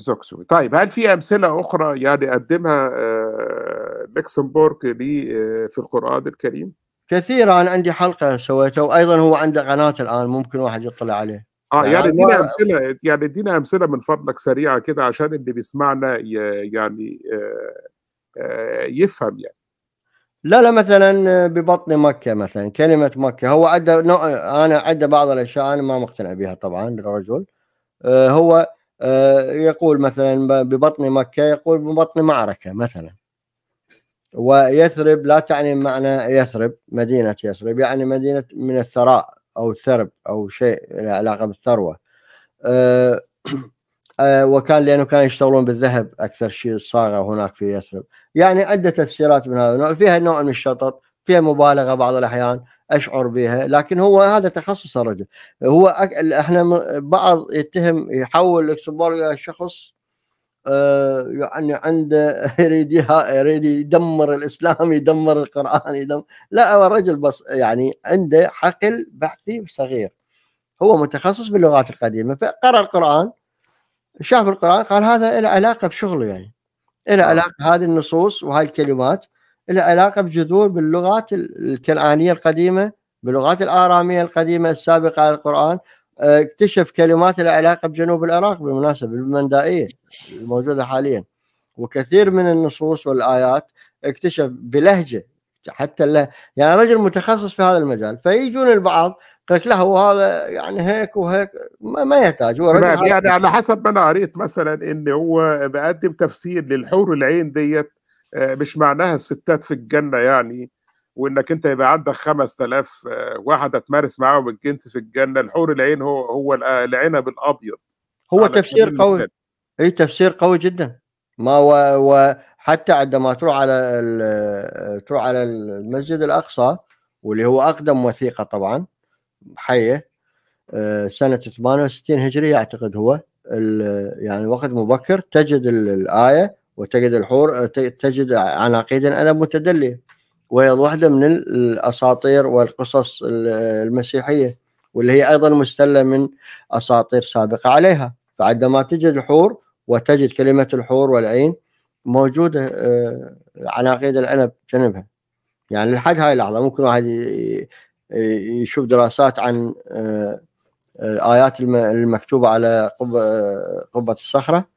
زوكسو طيب هل في امثله اخرى يعني قدمها آه، لوكسمبورغ لي آه، في القران الكريم؟ كثيرة انا عندي حلقه سويتها وايضا هو عنده قناه الان ممكن واحد يطلع عليه. اه يعني ادينا يعني امثله يعني ادينا امثله من فضلك سريعه كده عشان اللي بيسمعنا يعني آه، يفهم يعني. لا لا مثلا ببطن مكه مثلا كلمه مكه هو عنده انا عنده بعض الاشياء انا ما مقتنع بها طبعا الرجل هو آه، يقول مثلا ببطن مكة يقول ببطن معركة مثلا ويثرب لا تعني معنى يثرب مدينة يثرب يعني مدينة من الثراء أو الثرب أو شيء له علاقة بالثروة آه، آه، وكان لأنه كانوا يشتغلون بالذهب أكثر شيء الصاغة هناك في يثرب يعني عدة تفسيرات من هذا النوع فيها نوع من الشطط فيها مبالغة بعض الأحيان اشعر بها لكن هو هذا تخصص الرجل هو احنا بعض يتهم يحول لوكسمبورغ الى شخص آه، يعني عنده يريد يريد يدمر الاسلام يدمر القران يدمر لا الرجل بس يعني عنده حقل بحثي صغير هو متخصص باللغات القديمه فقرا القران شاف القران قال هذا له علاقه بشغله يعني له آه. علاقه هذه النصوص وهاي الكلمات علاقه بجذور باللغات الكنعانية القديمة باللغات الآرامية القديمة السابقة على القرآن آه، اكتشف كلمات لها علاقه بجنوب العراق بالمناسبة بالمندائية الموجودة حاليا وكثير من النصوص والآيات اكتشف بلهجة حتى له يعني رجل متخصص في هذا المجال فيجون البعض قلت له هو هذا يعني هيك وهيك ما, ما يحتاج هو رجل يعني على حسب ما انا قريت مثلا ان هو بقدم تفسير للحور العين ديت آه، مش معناها الستات في الجنه يعني وانك انت يبقى عندك 5000 آه، واحده تمارس معاهم الجنس في الجنه الحور العين هو هو آه، العنب الابيض هو تفسير قوي اي تفسير قوي جدا ما وحتى عندما تروح على تروح على المسجد الاقصى واللي هو اقدم وثيقه طبعا حيه سنه 68 هجريه اعتقد هو يعني وقت مبكر تجد الايه وتجد الحور آه، تجد عناقيدا أنا متدلية وهي واحدة من الأساطير والقصص المسيحية واللي هي أيضا مستلة من أساطير سابقة عليها فعندما تجد الحور وتجد كلمة الحور والعين موجودة آه، عناقيد الأنب جنبها يعني لحد هاي اللحظة ممكن واحد يشوف دراسات عن الايات آه، المكتوبة على قبة الصخرة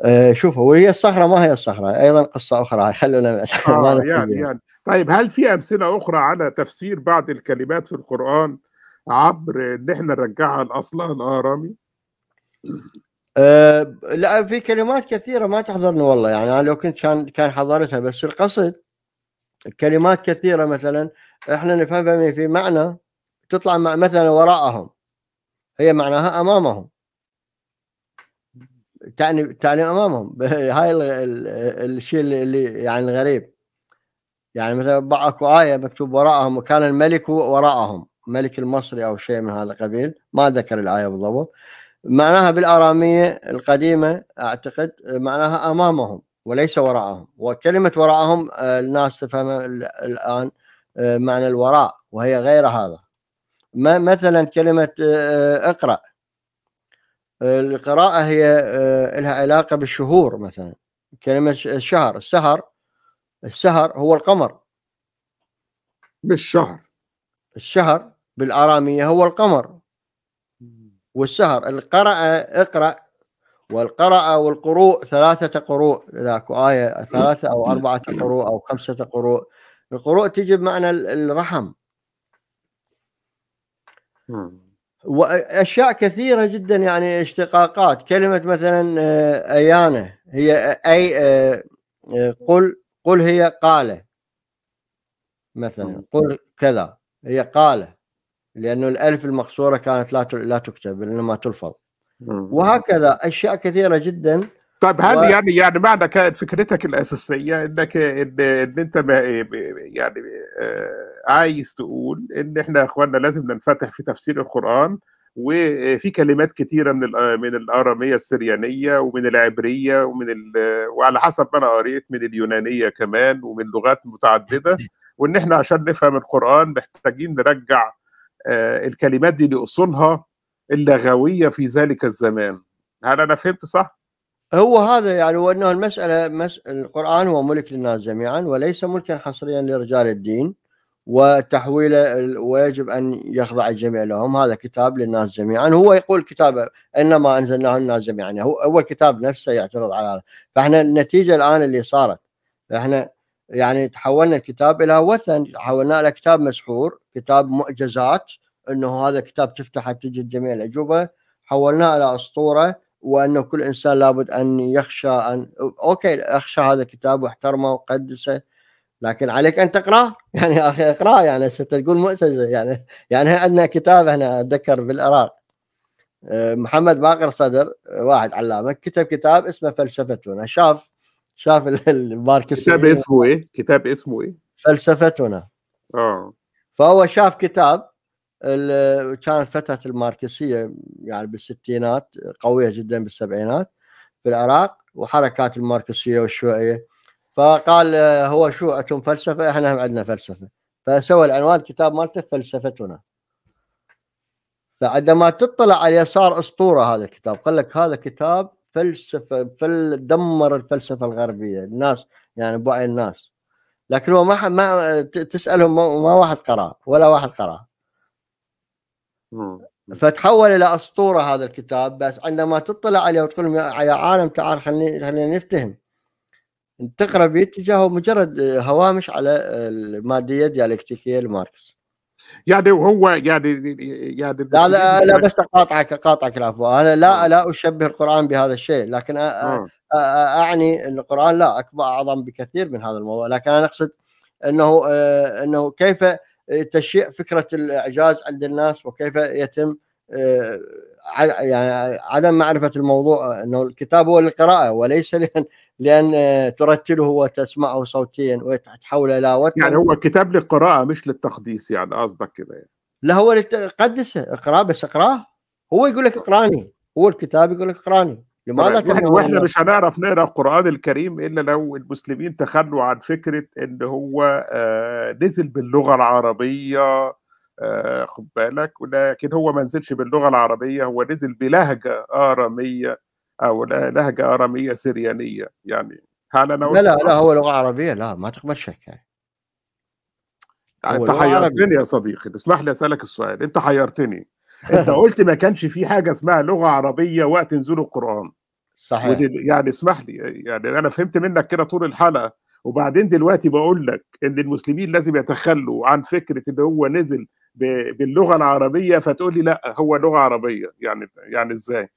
آه، شوفوا وهي الصخره ما هي الصخره ايضا قصه اخرى خلونا آه يعني يعني طيب هل في امثله اخرى على تفسير بعض الكلمات في القران عبر ان احنا نرجعها لاصلها آه، الارامي؟ آه، لا في كلمات كثيره ما تحضرني والله يعني انا لو كنت كان كان حضرتها بس القصد كلمات كثيره مثلا احنا نفهمها في معنى تطلع مثلا وراءهم هي معناها امامهم تعني تعني امامهم هاي الشيء اللي يعني الغريب يعني مثلا اكو ايه مكتوب وراءهم وكان الملك وراءهم ملك المصري او شيء من هذا القبيل ما ذكر الايه بالضبط معناها بالاراميه القديمه اعتقد معناها امامهم وليس وراءهم وكلمه وراءهم آه، الناس تفهمها الان آه، معنى الوراء وهي غير هذا مثلا كلمه آه، اقرا القراءة هي آه، لها علاقة بالشهور مثلا كلمة الشهر السهر السهر هو القمر بالشهر الشهر بالآرامية هو القمر والسهر القرأ اقرأ والقرأ والقروء ثلاثة قروء ذاك آية ثلاثة أو أربعة قروء أو خمسة قروء القروء تجي بمعنى الرحم واشياء كثيره جدا يعني اشتقاقات كلمه مثلا آه، ايانه هي آه، اي آه، قل قل هي قاله مثلا قل كذا هي قاله لانه الالف المقصوره كانت لا لا تكتب انما تلفظ وهكذا اشياء كثيره جدا طيب هل و... يعني يعني معنى كانت فكرتك الاساسيه انك ان, إن انت يعني آه عايز تقول ان احنا يا اخواننا لازم ننفتح في تفسير القران وفي كلمات كتيره من آه، من الاراميه السريانيه ومن العبريه ومن ال... وعلى حسب ما انا قريت من اليونانيه كمان ومن لغات متعدده وان احنا عشان نفهم القران محتاجين نرجع آه، الكلمات دي لاصولها اللغويه في ذلك الزمان هل انا فهمت صح؟ هو هذا يعني وانه المساله مس... القران هو ملك للناس جميعا وليس ملكا حصريا لرجال الدين وتحويله ويجب ان يخضع الجميع لهم هذا كتاب للناس جميعا هو يقول كتابه انما انزلناه للناس جميعا يعني هو اول كتاب نفسه يعترض على هذا فاحنا النتيجه الان اللي صارت احنا يعني تحولنا الكتاب الى وثن حولناه الى كتاب مسحور كتاب معجزات انه هذا كتاب تفتح تجد جميع الاجوبه حولناه الى اسطوره وانه كل انسان لابد ان يخشى ان اوكي اخشى هذا الكتاب واحترمه وقدسه لكن عليك ان تقراه يعني اخي اقراه يعني هسه تقول مؤسسه يعني يعني عندنا كتاب هنا اتذكر بالعراق آه، محمد باقر صدر آه، واحد علامه كتب كتاب اسمه فلسفتنا شاف شاف الماركسيه كتاب اسمه ايه؟ كتاب اسمه ايه؟ فلسفتنا اه فهو شاف كتاب كانت فتره الماركسيه يعني بالستينات قويه جدا بالسبعينات بالعراق وحركات الماركسيه والشيوعيه فقال آه، هو شو عندكم فلسفه احنا هم عندنا فلسفه فسوى العنوان كتاب مالته فلسفتنا فعندما تطلع عليه صار اسطوره هذا الكتاب قال لك هذا كتاب فلسفه فل دمر الفلسفه الغربيه الناس يعني بوعي الناس لكن هو ما ما تسالهم ما واحد قراه ولا واحد قراه فتحول الى اسطوره هذا الكتاب بس عندما تطلع عليه وتقول يا عالم تعال خلينا خلينا نفتهم تقرا باتجاهه مجرد هوامش على الماديه الديالكتيكيه لماركس يعني وهو يعني يعني لا لا, لا بس اقاطعك اقاطعك العفو انا لا آه. لا اشبه القران بهذا الشيء لكن آه. اعني القران لا اكبر اعظم بكثير من هذا الموضوع لكن انا اقصد انه آه، انه كيف تشيء فكره الاعجاز عند الناس وكيف يتم يعني عدم معرفه الموضوع انه الكتاب هو للقراءه وليس لان لان آه، ترتله وتسمعه صوتيا وتحول الى وتر يعني هو كتاب للقراءه مش للتقديس يعني قصدك كده يعني لا هو قدسه اقراه بس اقراه هو يقول لك اقراني هو الكتاب يقول لك اقراني لماذا طيب، واحنا مش هنعرف نقرا القران الكريم الا لو المسلمين تخلوا عن فكره ان هو آه، نزل باللغه العربيه آه، خد بالك ولكن هو ما نزلش باللغه العربيه هو نزل بلهجه اراميه او لهجه اراميه سريانيه يعني هل انا لا لا, لا هو لغه عربيه لا ما تقبل شك يعني انت حيرتني يا صديقي اسمح لي اسالك السؤال انت حيرتني انت قلت ما كانش في حاجه اسمها لغه عربيه وقت نزول القران صحيح يعني اسمح لي يعني انا فهمت منك كده طول الحلقه وبعدين دلوقتي بقول لك ان المسلمين لازم يتخلوا عن فكره ان هو نزل باللغه العربيه فتقول لي لا هو لغه عربيه يعني يعني ازاي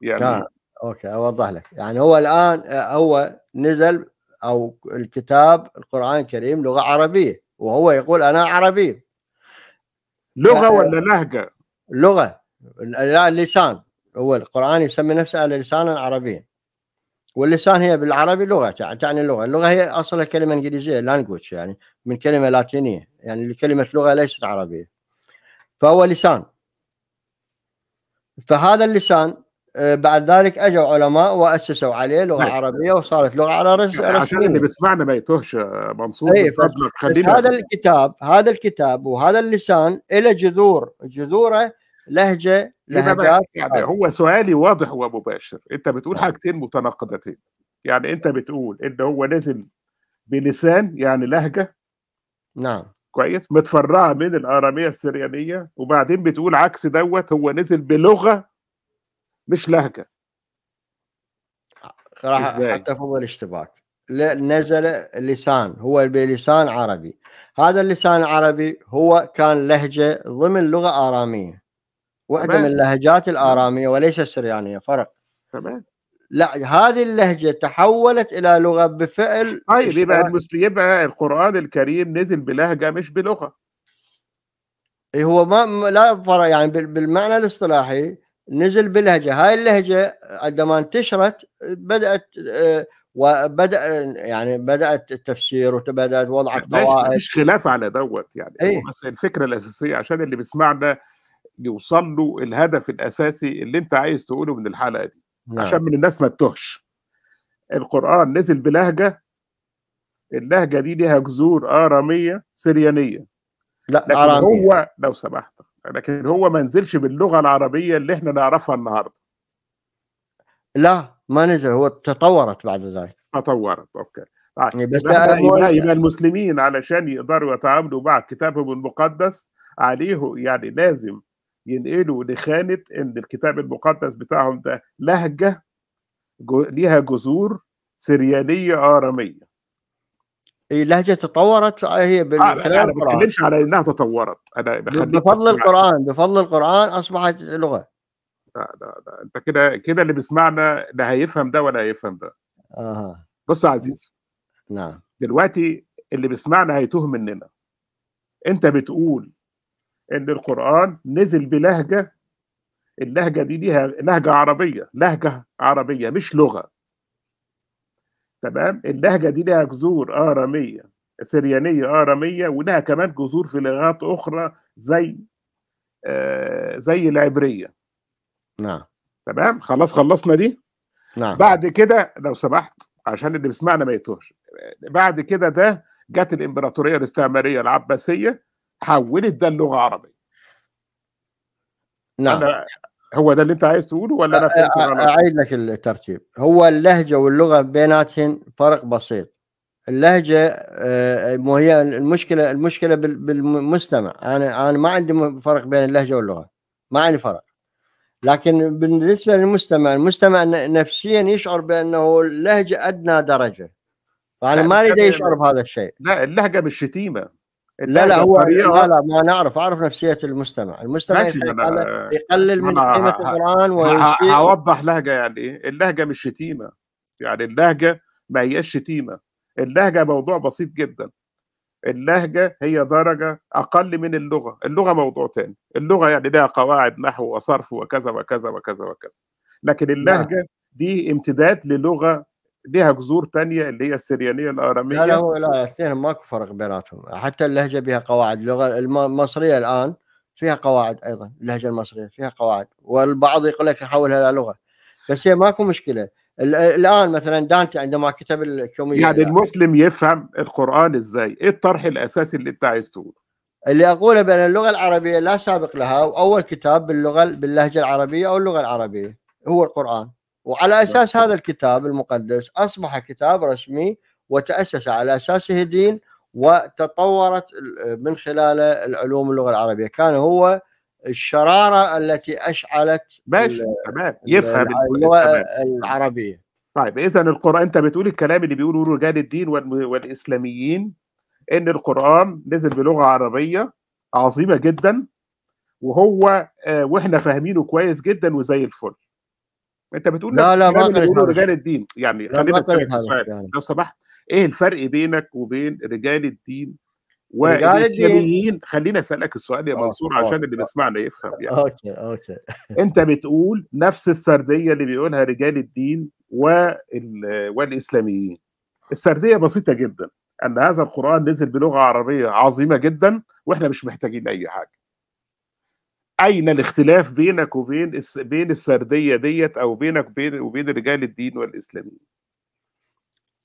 يعني اوكي اوضح لك يعني هو الان هو نزل او الكتاب القران الكريم لغه عربيه وهو يقول انا عربي لغه ولا لهجه؟ لغه لا اللسان هو القران يسمي نفسه لسانا عربيا واللسان هي بالعربي لغه تعني اللغه، اللغه هي اصلها كلمه انجليزيه لانجوج يعني من كلمه لاتينيه يعني كلمه لغه ليست عربيه فهو لسان فهذا اللسان آه، بعد ذلك اجوا علماء واسسوا عليه لغه ماشي. عربيه وصارت لغه على رس... يعني عشان اللي بيسمعنا ما يتوهش آه، منصور أيه بس هذا الكتاب هذا الكتاب وهذا اللسان له جذور جذوره لهجه إيه، لهجات يعني هو سؤالي واضح ومباشر انت بتقول حاجتين متناقضتين يعني انت بتقول ان هو نزل بلسان يعني لهجه نعم كويس متفرعه من الاراميه السريانيه وبعدين بتقول عكس دوت هو نزل بلغه مش لهجه صراحه حتى فوق الاشتباك نزل لسان هو بلسان عربي هذا اللسان العربي هو كان لهجه ضمن لغه اراميه واحده من اللهجات الاراميه وليس السريانيه فرق تمام لا هذه اللهجه تحولت الى لغه بفعل طيب يبقى المسلم يبقى القران الكريم نزل بلهجه مش بلغه إيه، هو ما لا فرق يعني بالمعنى الاصطلاحي نزل بلهجه هاي اللهجه عندما انتشرت بدات وبدا يعني بدات التفسير وبدات وضع القواعد مش خلاف على دوت يعني ايه؟ بس الفكره الاساسيه عشان اللي بيسمعنا يوصل له الهدف الاساسي اللي انت عايز تقوله من الحلقه دي نعم. عشان من الناس ما تتهش القران نزل بلهجه اللهجه دي ليها جذور اراميه سريانيه لا لكن آرامية. هو لو سمحت لكن هو ما نزلش باللغه العربيه اللي احنا نعرفها النهارده لا ما نزل هو تطورت بعد ذلك تطورت اوكي يعني بس يبقى المسلمين علشان يقدروا يتعاملوا مع كتابهم المقدس عليه يعني لازم ينقلوا لخانه ان الكتاب المقدس بتاعهم ده لهجه ليها جذور سريانيه اراميه آه، هي اللهجه تطورت هي بالخلال آه انا ما بتكلمش على انها تطورت انا بفضل القران بفضل القران اصبحت لغه لا لا لا انت كده كده اللي بيسمعنا لا هيفهم ده ولا هيفهم ده اه بص يا عزيز نعم دلوقتي اللي بيسمعنا هيتوه مننا انت بتقول ان القران نزل بلهجه اللهجه دي ليها لهجه عربيه لهجه عربيه مش لغه تمام اللهجه دي لها جذور اراميه سريانيه اراميه ولها كمان جذور في لغات اخرى زي آه زي العبريه نعم تمام خلاص خلصنا دي نعم بعد كده لو سمحت عشان اللي بيسمعنا ما يتوهش بعد كده ده جت الامبراطوريه الاستعماريه العباسيه حولت ده اللغه عربيه نعم هو ده اللي انت عايز تقوله ولا انا فهمت غلط؟ اعيد لك الترتيب هو اللهجه واللغه بيناتهن فرق بسيط اللهجه آه، مو هي المشكله المشكله بالمستمع انا انا ما عندي فرق بين اللهجه واللغه ما عندي فرق لكن بالنسبه للمستمع المستمع نفسيا يشعر بانه اللهجه ادنى درجه فانا ما اريد يشعر بهذا الشيء لا اللهجه مش شتيمه لا لا هو لا لا ما نعرف اعرف نفسيه المستمع، المستمع يقلل من قيمه القران هوضح لهجه يعني ايه؟ اللهجه مش شتيمه يعني اللهجه ما هياش شتيمه اللهجه موضوع بسيط جدا اللهجه هي درجه اقل من اللغه، اللغه موضوع ثاني، اللغه يعني لها قواعد نحو وصرف وكذا وكذا وكذا وكذا لكن نعم. اللهجه دي امتداد للغه ليها جذور تانية اللي هي السريانيه الاراميه لا لا هو لا الاثنين ماكو فرق بيناتهم حتى اللهجه بها قواعد اللغه المصريه الان فيها قواعد ايضا اللهجه المصريه فيها قواعد والبعض يقول لك حولها الى لغه بس هي ماكو مشكله الان مثلا دانتي عندما كتب الكوميديا يعني, يعني المسلم يفهم القران ازاي؟ ايه الطرح الاساسي اللي انت عايز تقوله؟ اللي اقوله بان اللغه العربيه لا سابق لها واول كتاب باللغه باللهجه العربيه او اللغه العربيه هو القران وعلى اساس هذا الكتاب المقدس اصبح كتاب رسمي وتاسس على اساسه دين وتطورت من خلاله العلوم اللغه العربيه كان هو الشراره التي اشعلت ماشي تمام يفهم اللغه العربيه طيب اذا القران انت بتقول الكلام اللي بيقوله رجال الدين والاسلاميين ان القران نزل بلغه عربيه عظيمه جدا وهو آه، واحنا فاهمينه كويس جدا وزي الفل انت بتقول لا لا ما قالت رجال الدين يعني خلينا نسالك السؤال يعني. لو سمحت ايه الفرق بينك وبين رجال الدين والاسلاميين خليني اسالك السؤال يا آه، منصور عشان آه، اللي آه. بيسمعنا يفهم يعني اوكي اوكي انت بتقول نفس السرديه اللي بيقولها رجال الدين وال... والاسلاميين السرديه بسيطه جدا ان هذا القران نزل بلغه عربيه عظيمه جدا واحنا مش محتاجين اي حاجه اين الاختلاف بينك وبين بين السرديه ديت او بينك وبين وبين رجال الدين والاسلاميين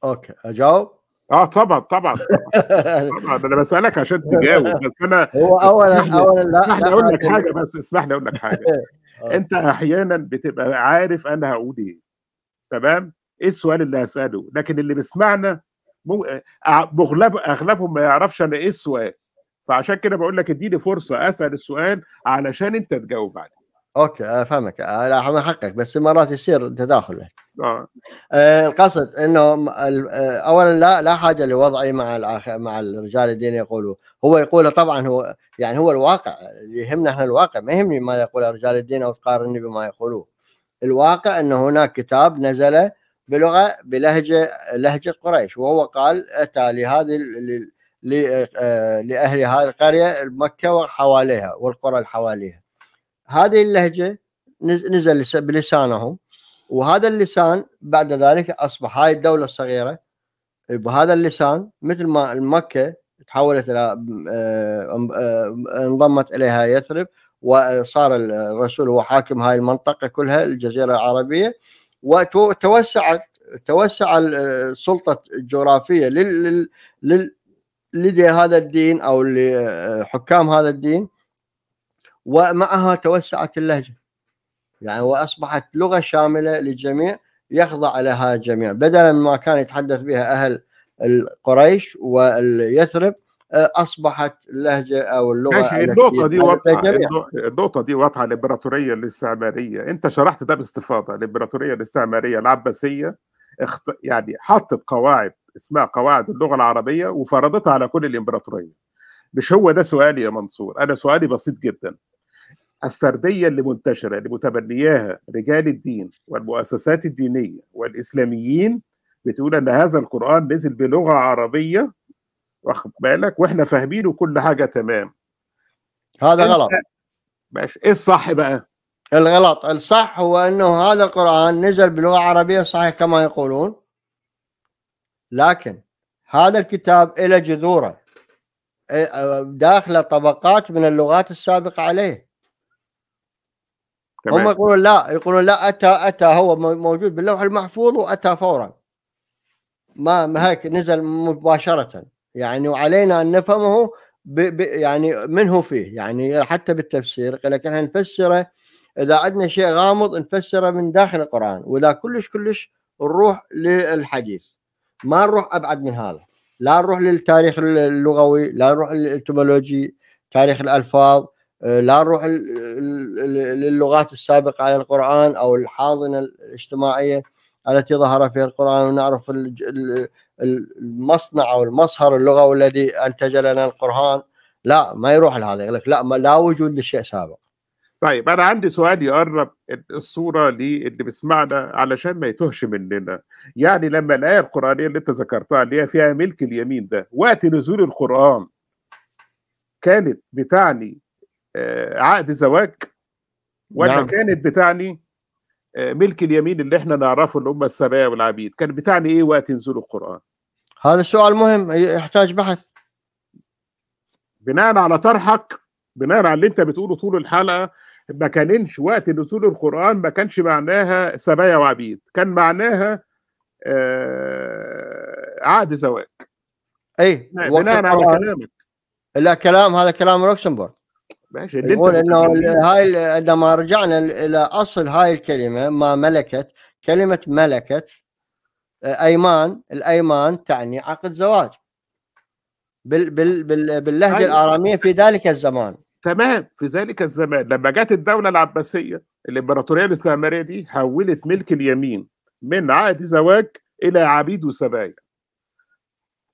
اوكي اجاوب اه طبعا طبعا طبعا انا بسالك عشان تجاوب بس انا هو اولا اولا لا اسمح لي اقول لك حاجه بس اسمح لي اقول لك حاجه آه. انت احيانا بتبقى عارف انا هقول ايه تمام ايه السؤال اللي هساله لكن اللي بيسمعنا مغلب اغلبهم ما يعرفش انا ايه السؤال فعشان كده بقول لك اديني فرصه اسال السؤال علشان انت تجاوب عليه اوكي افهمك لا حقك بس مرات يصير تداخل آه. آه القصد انه آه، اولا لا لا حاجه لوضعي مع مع الرجال الدين يقولوا هو يقول طبعا هو يعني هو الواقع يهمنا احنا الواقع ما يهمني ما يقول رجال الدين او تقارني بما يقولوه الواقع ان هناك كتاب نزل بلغه بلهجه لهجه قريش وهو قال اتى لهذه آه، لاهل هذه القريه مكه وحواليها والقرى اللي حواليها هذه اللهجه نزل بلسانهم وهذا اللسان بعد ذلك اصبح هاي الدوله الصغيره بهذا اللسان مثل ما مكه تحولت الى آه، آه، انضمت اليها يثرب وصار الرسول هو حاكم هاي المنطقه كلها الجزيره العربيه وتوسعت توسع السلطه الجغرافيه لل, لل, لدى هذا الدين او لحكام آه، هذا الدين ومعها توسعت اللهجه يعني واصبحت لغه شامله للجميع يخضع لها الجميع بدلا ما كان يتحدث بها اهل قريش واليثرب آه، اصبحت اللهجه او اللغه النقطه دي واضحه النقطه دي واضحه الامبراطوريه الاستعماريه انت شرحت ده باستفاضه الامبراطوريه الاستعماريه العباسيه اخت... يعني حطت قواعد اسمها قواعد اللغه العربيه وفرضتها على كل الامبراطوريه مش هو ده سؤالي يا منصور انا سؤالي بسيط جدا السرديه اللي منتشره اللي متبنياها رجال الدين والمؤسسات الدينيه والاسلاميين بتقول ان هذا القران نزل بلغه عربيه واخد بالك واحنا فاهمينه كل حاجه تمام هذا غلط ماشي ايه الصح بقى؟ الغلط الصح هو انه هذا القران نزل بلغه عربيه صحيح كما يقولون لكن هذا الكتاب إلى جذوره إيه، داخله طبقات من اللغات السابقة عليه تمام. هم يقولون لا يقولون لا أتى أتى هو موجود باللوح المحفوظ وأتى فورا ما هيك نزل مباشرة يعني وعلينا أن نفهمه ب ب يعني منه فيه يعني حتى بالتفسير لكن احنا نفسره اذا عندنا شيء غامض نفسره من داخل القران واذا كلش كلش نروح للحديث ما نروح ابعد من هذا لا نروح للتاريخ اللغوي لا نروح للاتمولوجي تاريخ الالفاظ آه، لا نروح للغات السابقه على القران او الحاضنه الاجتماعيه التي ظهر فيها القران ونعرف المصنع او المصهر اللغوي الذي انتج لنا القران لا ما يروح لهذا يقول لك لا لا وجود للشيء سابق طيب انا عندي سؤال يقرب الصوره للي بيسمعنا علشان ما يتوهش مننا يعني لما الايه القرانيه اللي انت ذكرتها اللي هي فيها ملك اليمين ده وقت نزول القران كانت بتعني آه، عقد زواج ولا نعم. كانت بتعني آه، ملك اليمين اللي احنا نعرفه اللي هم السبايا والعبيد كان بتعني ايه وقت نزول القران هذا السؤال مهم يحتاج بحث بناء على طرحك بناء على اللي انت بتقوله طول الحلقه ما كانش وقت نزول القرآن ما كانش معناها سبايا وعبيد كان معناها آه عقد زواج اي بناء على كلامك لا كلام هذا كلام لوكسمبورغ ماشي اللي يقول انه هاي عندما رجعنا الى اصل هاي الكلمه ما ملكت كلمه ملكت آه، ايمان الايمان تعني عقد زواج بال بال بال باللهجه الاراميه في ذلك الزمان تمام في ذلك الزمان لما جت الدولة العباسية الإمبراطورية الاستعمارية دي حولت ملك اليمين من عقد زواج إلى عبيد وسبايا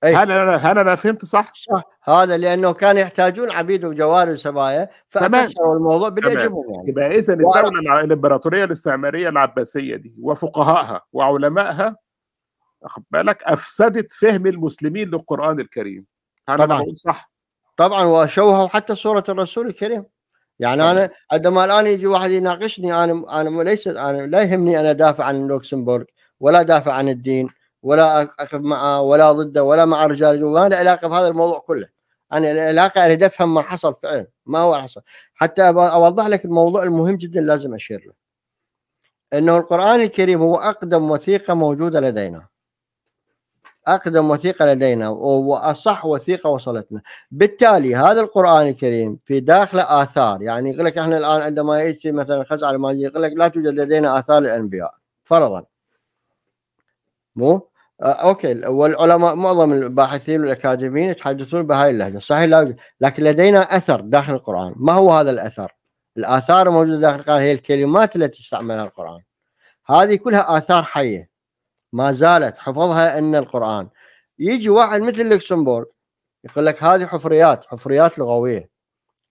أيه. هل انا هل انا فهمت صح؟ صح هذا لانه كانوا يحتاجون عبيد وجواري وسبايا فاكثروا الموضوع بالاجبهم يعني يبقى اذا الدوله الامبراطوريه الاستعماريه العباسيه دي وفقهائها وعلمائها واخد بالك افسدت فهم المسلمين للقران الكريم هل انا بقول صح؟ طبعا وشوهوا حتى صوره الرسول الكريم يعني طبعا. انا عندما الان يجي واحد يناقشني انا انا ليس انا لا يهمني انا دافع عن لوكسمبورغ ولا دافع عن الدين ولا اقف معه ولا ضده ولا مع رجال ما له علاقه بهذا الموضوع كله انا العلاقه اريد افهم ما حصل فعلا ما هو حصل حتى اوضح لك الموضوع المهم جدا لازم اشير له انه القران الكريم هو اقدم وثيقه موجوده لدينا اقدم وثيقه لدينا واصح وثيقه وصلتنا بالتالي هذا القران الكريم في داخله اثار يعني يقول لك احنا الان عندما يجي مثلا خزعل الماجي يقول لك لا توجد لدينا اثار الانبياء فرضا مو آه اوكي والعلماء معظم الباحثين والاكاديميين يتحدثون بهاي اللهجه صحيح لا يوجد. لكن لدينا اثر داخل القران ما هو هذا الاثر الاثار الموجوده داخل القران هي الكلمات التي استعملها القران هذه كلها اثار حيه ما زالت حفظها ان القران يجي واحد مثل لوكسمبورغ يقول لك هذه حفريات حفريات لغويه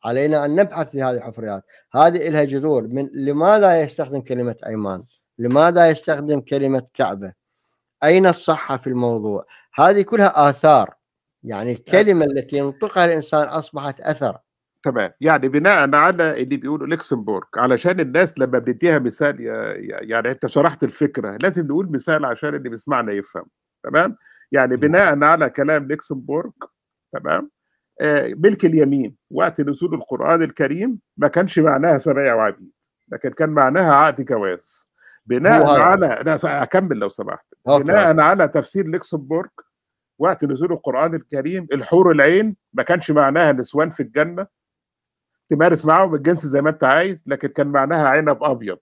علينا ان نبحث في هذه الحفريات هذه لها جذور من لماذا يستخدم كلمه ايمان لماذا يستخدم كلمه كعبه اين الصحه في الموضوع هذه كلها اثار يعني الكلمه التي ينطقها الانسان اصبحت اثر تمام يعني بناء على اللي بيقوله لوكسمبورغ علشان الناس لما بنديها مثال يعني انت شرحت الفكره لازم نقول مثال عشان اللي بيسمعنا يفهم تمام يعني بناء على كلام لوكسمبورغ تمام آه، ملك اليمين وقت نزول القران الكريم ما كانش معناها سبايا وعبيد لكن كان معناها عقد جواز بناء على انا اكمل لو سمحت بناء على تفسير لوكسمبورغ وقت نزول القران الكريم الحور العين ما كانش معناها نسوان في الجنه تمارس معاهم الجنس زي ما انت عايز لكن كان معناها عنب ابيض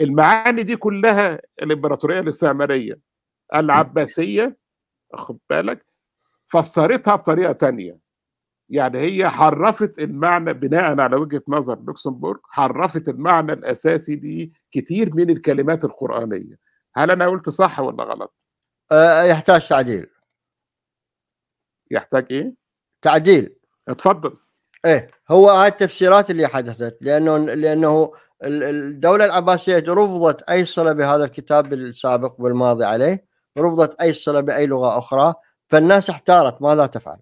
المعاني دي كلها الامبراطوريه الاستعماريه العباسيه خد بالك فسرتها بطريقه تانية يعني هي حرفت المعنى بناء على وجهه نظر لوكسمبورغ حرفت المعنى الاساسي دي كتير من الكلمات القرانيه هل انا قلت صح ولا غلط آه، آه، يحتاج تعديل يحتاج ايه تعديل اتفضل ايه هو هاي التفسيرات اللي حدثت لانه لانه الدوله العباسيه رفضت اي صله بهذا الكتاب السابق والماضي عليه رفضت اي صله باي لغه اخرى فالناس احتارت ماذا تفعل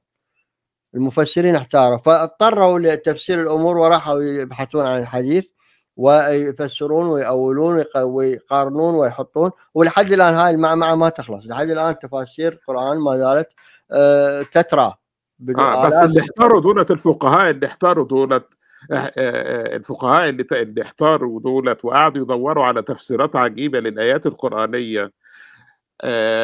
المفسرين احتاروا فاضطروا لتفسير الامور وراحوا يبحثون عن الحديث ويفسرون ويأولون ويقارنون ويحطون ولحد الان هاي المعمعه ما تخلص لحد الان تفاسير القران ما زالت آه، تترى آه بس اللي احتاروا دولت الفقهاء اللي احتاروا دولت آه، آه، آه، الفقهاء اللي اللي احتاروا دولت وقعدوا يدوروا على تفسيرات عجيبه للايات القرانيه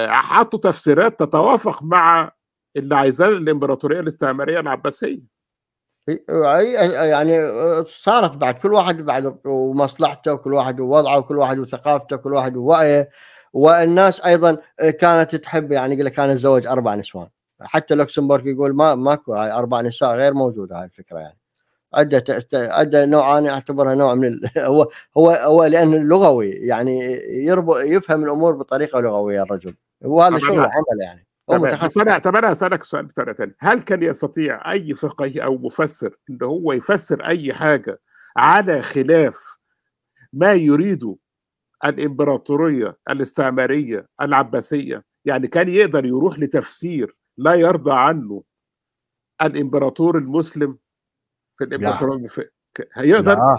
حطوا تفسيرات تتوافق مع اللي عايزاه الامبراطوريه الاستعماريه العباسيه يعني صارت بعد كل واحد بعد ومصلحته وكل واحد ووضعه وكل واحد وثقافته وكل واحد ووعيه والناس ايضا كانت تحب يعني يقول لك انا اتزوج اربع نسوان حتى لوكسمبورغ يقول ما ماكو هاي اربع نساء غير موجوده هاي الفكره يعني ادى ادى نوع انا اعتبرها نوع من ال... هو هو هو لانه لغوي يعني يربط يفهم الامور بطريقه لغويه الرجل وهذا شغل عمل يعني هو متخصص انا انا اسالك سؤال ثاني هل كان يستطيع اي فقهي او مفسر ان هو يفسر اي حاجه على خلاف ما يريده الامبراطوريه الاستعماريه العباسيه يعني كان يقدر يروح لتفسير لا يرضى عنه الامبراطور المسلم في الامبراطور في... هيقدر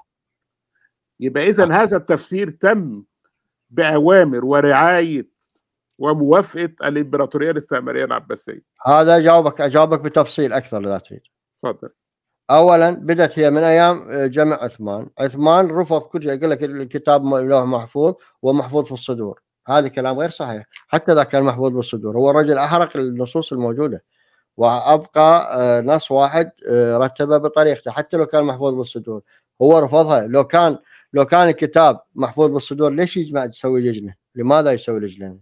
يبقى اذا أه. هذا التفسير تم باوامر ورعايه وموافقه الامبراطوريه الاستعماريه العباسيه هذا اجاوبك اجاوبك بتفصيل اكثر اذا تريد تفضل اولا بدات هي من ايام آه، جمع عثمان عثمان رفض كل شيء يقول لك الكتاب له محفوظ ومحفوظ في الصدور هذا كلام غير صحيح حتى اذا كان محفوظ بالصدور هو الرجل احرق النصوص الموجوده وابقى آه، نص واحد آه، رتبه بطريقته حتى لو كان محفوظ بالصدور هو رفضها لو كان لو كان الكتاب محفوظ بالصدور ليش يجمع يسوي لجنه؟ لماذا يسوي لجنه؟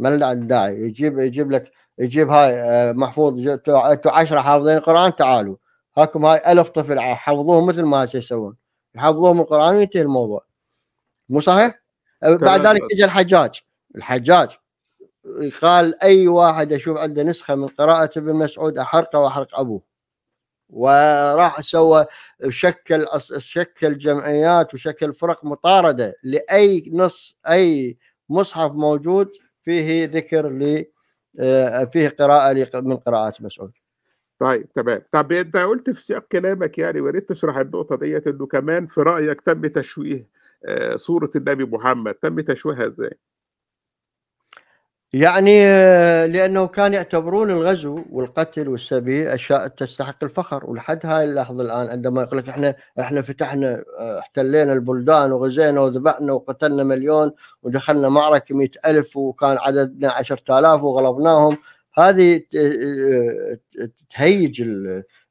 ما الداعي يجيب يجيب لك يجيب هاي آه، محفوظ انتم 10 حافظين القران تعالوا هاكم هاي ألف طفل حفظوهم مثل ما هسه يسوون يحفظوهم القران وينتهي الموضوع مو صحيح؟ بعد ذلك اجى الحجاج الحجاج قال اي واحد اشوف عنده نسخه من قراءه ابن مسعود احرقه واحرق ابوه وراح سوى شكل شكل جمعيات وشكل فرق مطارده لاي نص اي مصحف موجود فيه ذكر ل آه، فيه قراءه من قراءات مسعود. طيب تمام طب انت قلت في سياق كلامك يعني وريت تشرح النقطه ديت انه كمان في رايك تم تشويه آه، صورة النبي محمد تم تشويهها ازاي؟ يعني آه، لانه كان يعتبرون الغزو والقتل والسبي اشياء تستحق الفخر ولحد هاي اللحظه الان عندما يقول لك احنا احنا فتحنا آه، احتلينا البلدان وغزينا وذبحنا وقتلنا مليون ودخلنا معركه مئة ألف وكان عددنا عشرة آلاف وغلبناهم هذه تهيج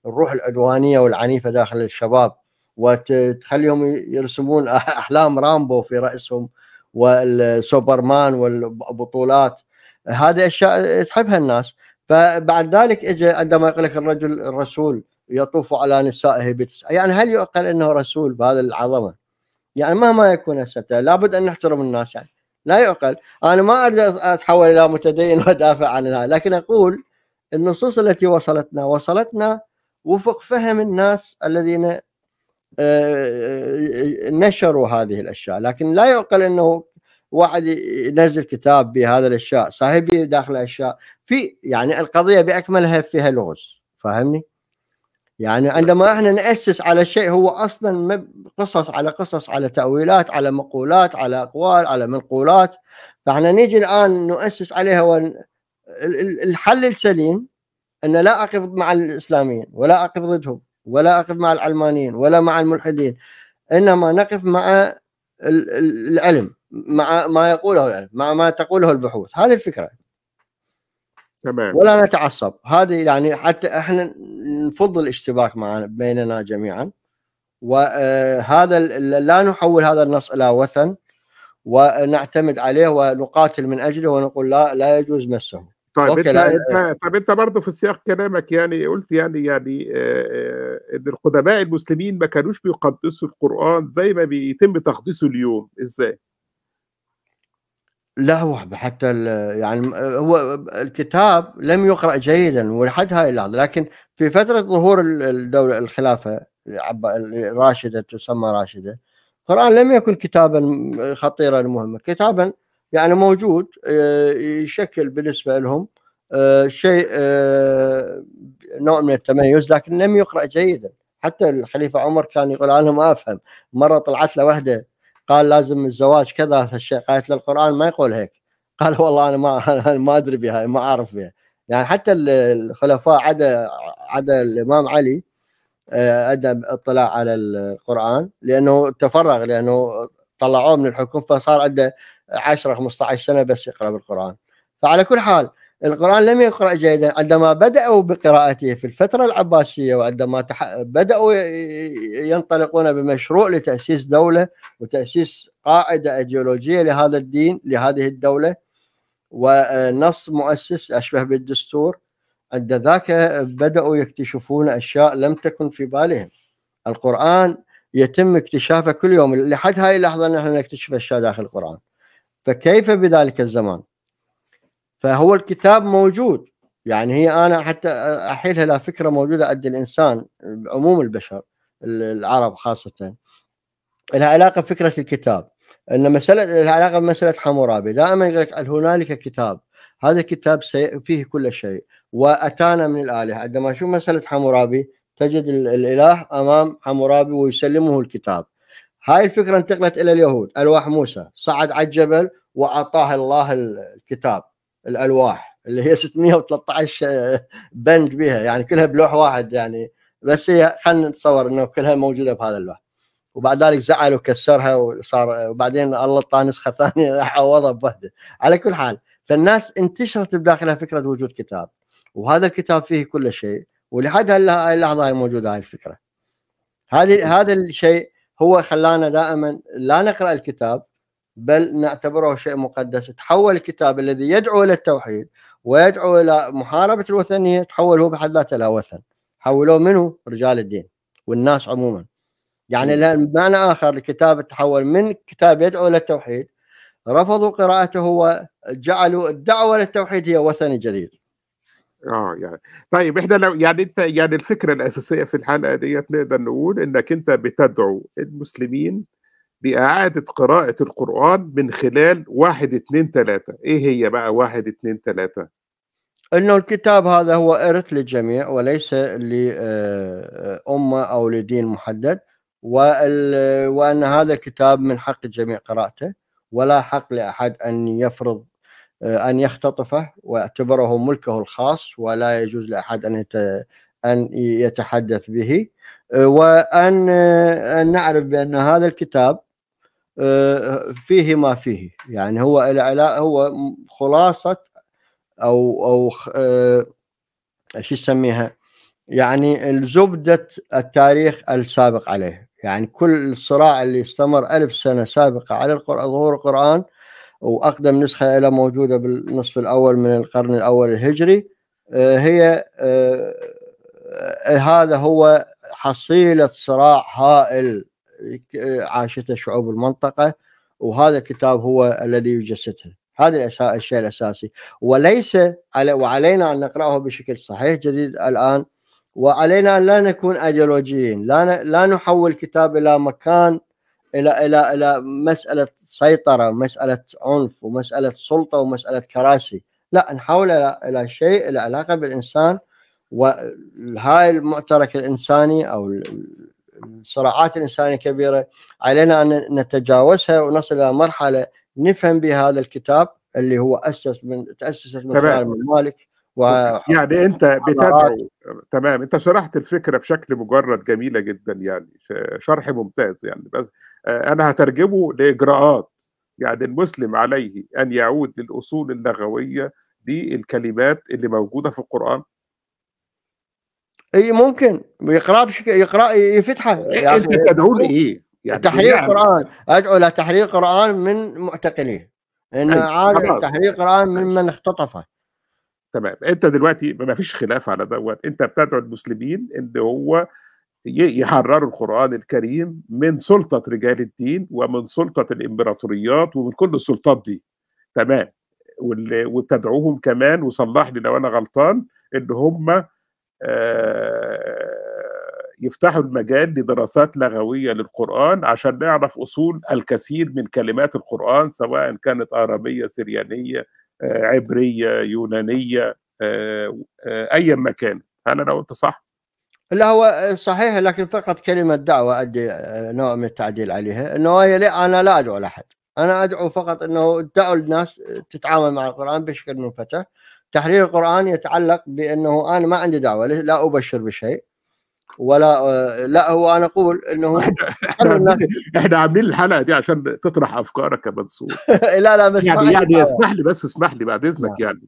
الروح العدوانيه والعنيفه داخل الشباب وتخليهم يرسمون احلام رامبو في راسهم والسوبرمان والبطولات هذه اشياء تحبها الناس فبعد ذلك اجى عندما يقول لك الرجل الرسول يطوف على نسائه بتسعة يعني هل يعقل انه رسول بهذه العظمه؟ يعني مهما يكون الستر لابد ان نحترم الناس يعني لا يعقل انا ما اريد اتحول الى متدين وادافع عن هذا لكن اقول النصوص التي وصلتنا وصلتنا وفق فهم الناس الذين آه، آه، آه، نشروا هذه الاشياء لكن لا يعقل انه واحد ينزل كتاب بهذا الاشياء صاحبي داخل اشياء في يعني القضيه باكملها فيها لغز فاهمني؟ يعني نعم. عندما احنا ناسس على شيء هو اصلا قصص على قصص على تاويلات على مقولات على اقوال على منقولات فاحنا نيجي الان نؤسس عليها ون... الحل السليم ان لا اقف مع الاسلاميين ولا اقف ضدهم ولا أقف مع العلمانيين ولا مع الملحدين إنما نقف مع العلم مع ما يقوله العلم مع ما تقوله البحوث هذه الفكرة تمام ولا نتعصب هذه يعني حتى احنا نفضل الاشتباك مع بيننا جميعا وهذا آه، لا نحول هذا النص الى وثن ونعتمد عليه ونقاتل من اجله ونقول لا لا يجوز مسه طيب انت, انت طب انت برضه في سياق كلامك يعني قلت يعني يعني آه، آه، ان القدماء المسلمين ما كانوش بيقدسوا القران زي ما بيتم تقديسه اليوم ازاي؟ لا هو حتى يعني آه، هو الكتاب لم يقرا جيدا ولحد هاي اللحظه لكن في فتره ظهور الدوله الخلافه الراشده تسمى راشده القران لم يكن كتابا خطيرا مهما كتابا يعني موجود آه، يشكل بالنسبه لهم آه، شيء آه، نوع من التميز لكن لم يقرا جيدا حتى الخليفه عمر كان يقول عنهم افهم مره طلعت له وحده قال لازم الزواج كذا هالشيء قالت آية له القران ما يقول هيك قال والله انا ما أنا ما ادري بها ما اعرف بها يعني حتى الخلفاء عدا عدا الامام علي عدم اطلاع على القران لانه تفرغ لانه طلعوه من الحكم فصار عنده 10 15 سنه بس يقرا بالقران فعلى كل حال القران لم يقرا جيدا عندما بداوا بقراءته في الفتره العباسيه وعندما تح... بداوا ينطلقون بمشروع لتاسيس دوله وتاسيس قاعده ايديولوجيه لهذا الدين لهذه الدوله ونص مؤسس اشبه بالدستور عند ذاك بداوا يكتشفون اشياء لم تكن في بالهم القران يتم اكتشافه كل يوم لحد هاي اللحظه نحن نكتشف اشياء داخل القران فكيف بذلك الزمان فهو الكتاب موجود يعني هي انا حتى احيلها الى فكره موجوده عند الانسان عموم البشر العرب خاصه لها علاقه بفكره الكتاب ان مساله لها علاقه بمساله حمورابي دائما يقول لك هنالك كتاب هذا الكتاب فيه كل شيء واتانا من الالهه عندما شو مساله حمورابي تجد الاله امام حمورابي ويسلمه الكتاب هاي الفكرة انتقلت إلى اليهود ألواح موسى صعد على الجبل وأعطاه الله الكتاب الألواح اللي هي 613 بند بها يعني كلها بلوح واحد يعني بس هي خلينا نتصور انه كلها موجوده بهذا اللوح وبعد ذلك زعل وكسرها وصار وبعدين الله اعطاه نسخه ثانيه عوضها بوحده على كل حال فالناس انتشرت بداخلها فكره وجود كتاب وهذا الكتاب فيه كل شيء ولحد هاللحظه اللحظه هي موجوده هاي الفكره هذه هذا الشيء هو خلانا دائما لا نقرا الكتاب بل نعتبره شيء مقدس تحول الكتاب الذي يدعو الى التوحيد ويدعو الى محاربه الوثنيه تحول هو بحد ذاته الى وثن حولوه منه رجال الدين والناس عموما يعني بمعنى اخر الكتاب تحول من كتاب يدعو الى التوحيد رفضوا قراءته وجعلوا الدعوه للتوحيد هي وثني جديد اه يعني طيب احنا لو يعني انت يعني الفكره الاساسيه في الحلقه ديت نقدر نقول انك انت بتدعو المسلمين بإعادة قراءة القرآن من خلال واحد اثنين ثلاثه، إيه هي بقى واحد اثنين ثلاثه؟ أنه الكتاب هذا هو إرث للجميع وليس لأمة آه، آه، أو لدين محدد وأن هذا الكتاب من حق الجميع قراءته ولا حق لأحد أن يفرض آه، أن يختطفه واعتبره ملكه الخاص ولا يجوز لأحد أن أن يتحدث به آه، وأن آه، أن نعرف بأن هذا الكتاب فيه ما فيه يعني هو هو خلاصة أو أو شو يسميها يعني زبدة التاريخ السابق عليه يعني كل الصراع اللي استمر ألف سنة سابقة على ظهور القرآن واقدم نسخه لها موجوده بالنصف الاول من القرن الاول الهجري آه، هي آه، آه، هذا هو حصيله صراع هائل عاشته شعوب المنطقه وهذا الكتاب هو الذي يجسدها هذا الشيء الاساسي وليس على وعلينا ان نقراه بشكل صحيح جديد الان وعلينا ان لا نكون ايديولوجيين لا لا نحول الكتاب الى مكان الى الى الى مساله سيطره ومساله عنف ومساله سلطه ومساله كراسي لا نحول الى الى شيء له علاقه بالانسان وهاي المعترك الانساني او الصراعات الانسانيه الكبيره علينا ان نتجاوزها ونصل الى مرحله نفهم بها هذا الكتاب اللي هو اسس من تاسست من خلال مالك و... يعني انت بتدعو تمام انت شرحت الفكره بشكل مجرد جميله جدا يعني شرح ممتاز يعني بس آه، انا هترجمه لاجراءات يعني المسلم عليه ان يعود للاصول اللغويه دي الكلمات اللي موجوده في القران اي ممكن ما يقراش يقرا يفتحها يعني انت تدعو ايه؟ يعني تحرير القران ادعو لتحرير القران من معتقليه ان عاد تحرير القران ممن اختطفه تمام انت دلوقتي ما فيش خلاف على دوت انت بتدعو المسلمين ان هو يحرروا القرآن الكريم من سلطة رجال الدين ومن سلطة الإمبراطوريات ومن كل السلطات دي تمام وتدعوهم كمان وصلح لي لو أنا غلطان إن هم آه، يفتحوا المجال لدراسات لغوية للقرآن عشان نعرف أصول الكثير من كلمات القرآن سواء كانت آرامية سريانية آه، عبرية يونانية آه، أيا ما أنا لو قلت صح لا هو صحيح لكن فقط كلمة دعوة أدي آه، نوع من التعديل عليها أنه هي لا أنا لا أدعو لأحد أنا أدعو فقط أنه دعوا الناس آه، تتعامل مع القرآن بشكل منفتح تحرير القرآن يتعلق بأنه أنا ما عندي دعوة لا أبشر بشيء ولا آه، لا هو انا اقول انه احنا عاملين الحلقه دي عشان تطرح افكارك يا منصور لا لا بس يعني يعني اسمح لي بس اسمح لي بعد اذنك نعم، يعني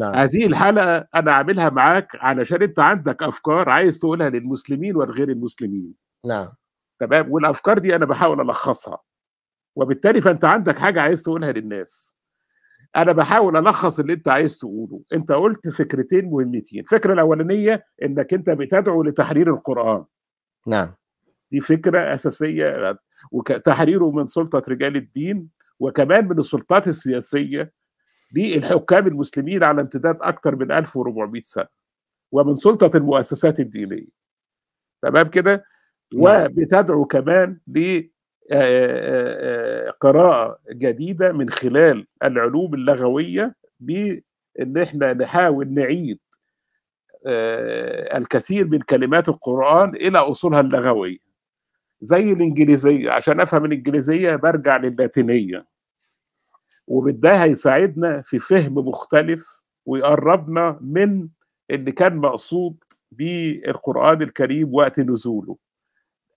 نعم. هذه الحلقه انا عاملها معاك علشان انت عندك افكار عايز تقولها للمسلمين والغير المسلمين نعم تمام والافكار دي انا بحاول الخصها وبالتالي فانت عندك حاجه عايز تقولها للناس انا بحاول الخص اللي انت عايز تقوله انت قلت فكرتين مهمتين الفكره الاولانيه انك انت بتدعو لتحرير القران نعم دي فكره اساسيه وتحريره من سلطه رجال الدين وكمان من السلطات السياسيه للحكام المسلمين على امتداد اكثر من 1400 سنه ومن سلطه المؤسسات الدينيه تمام كده نعم. وبتدعو كمان آه، آه، آه، قراءة جديدة من خلال العلوم اللغوية بإن إحنا نحاول نعيد الكثير من كلمات القرآن إلى أصولها اللغوية زي الإنجليزية عشان أفهم الإنجليزية برجع للاتينية وبده هيساعدنا في فهم مختلف ويقربنا من اللي كان مقصود بالقرآن الكريم وقت نزوله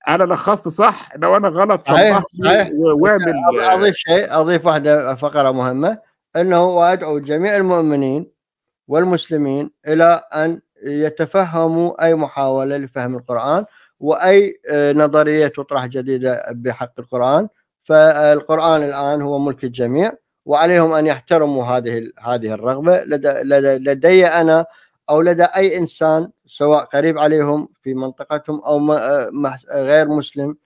انا لخصت صح لو انا غلط صحح واعمل اضيف شيء اضيف واحده فقره مهمه انه وادعو جميع المؤمنين والمسلمين الى ان يتفهموا اي محاوله لفهم القران واي آه، نظريه تطرح جديده بحق القران فالقران الان هو ملك الجميع وعليهم ان يحترموا هذه هذه الرغبه لدي, لدي انا أو لدى أي إنسان سواء قريب عليهم في منطقتهم أو آه، غير مسلم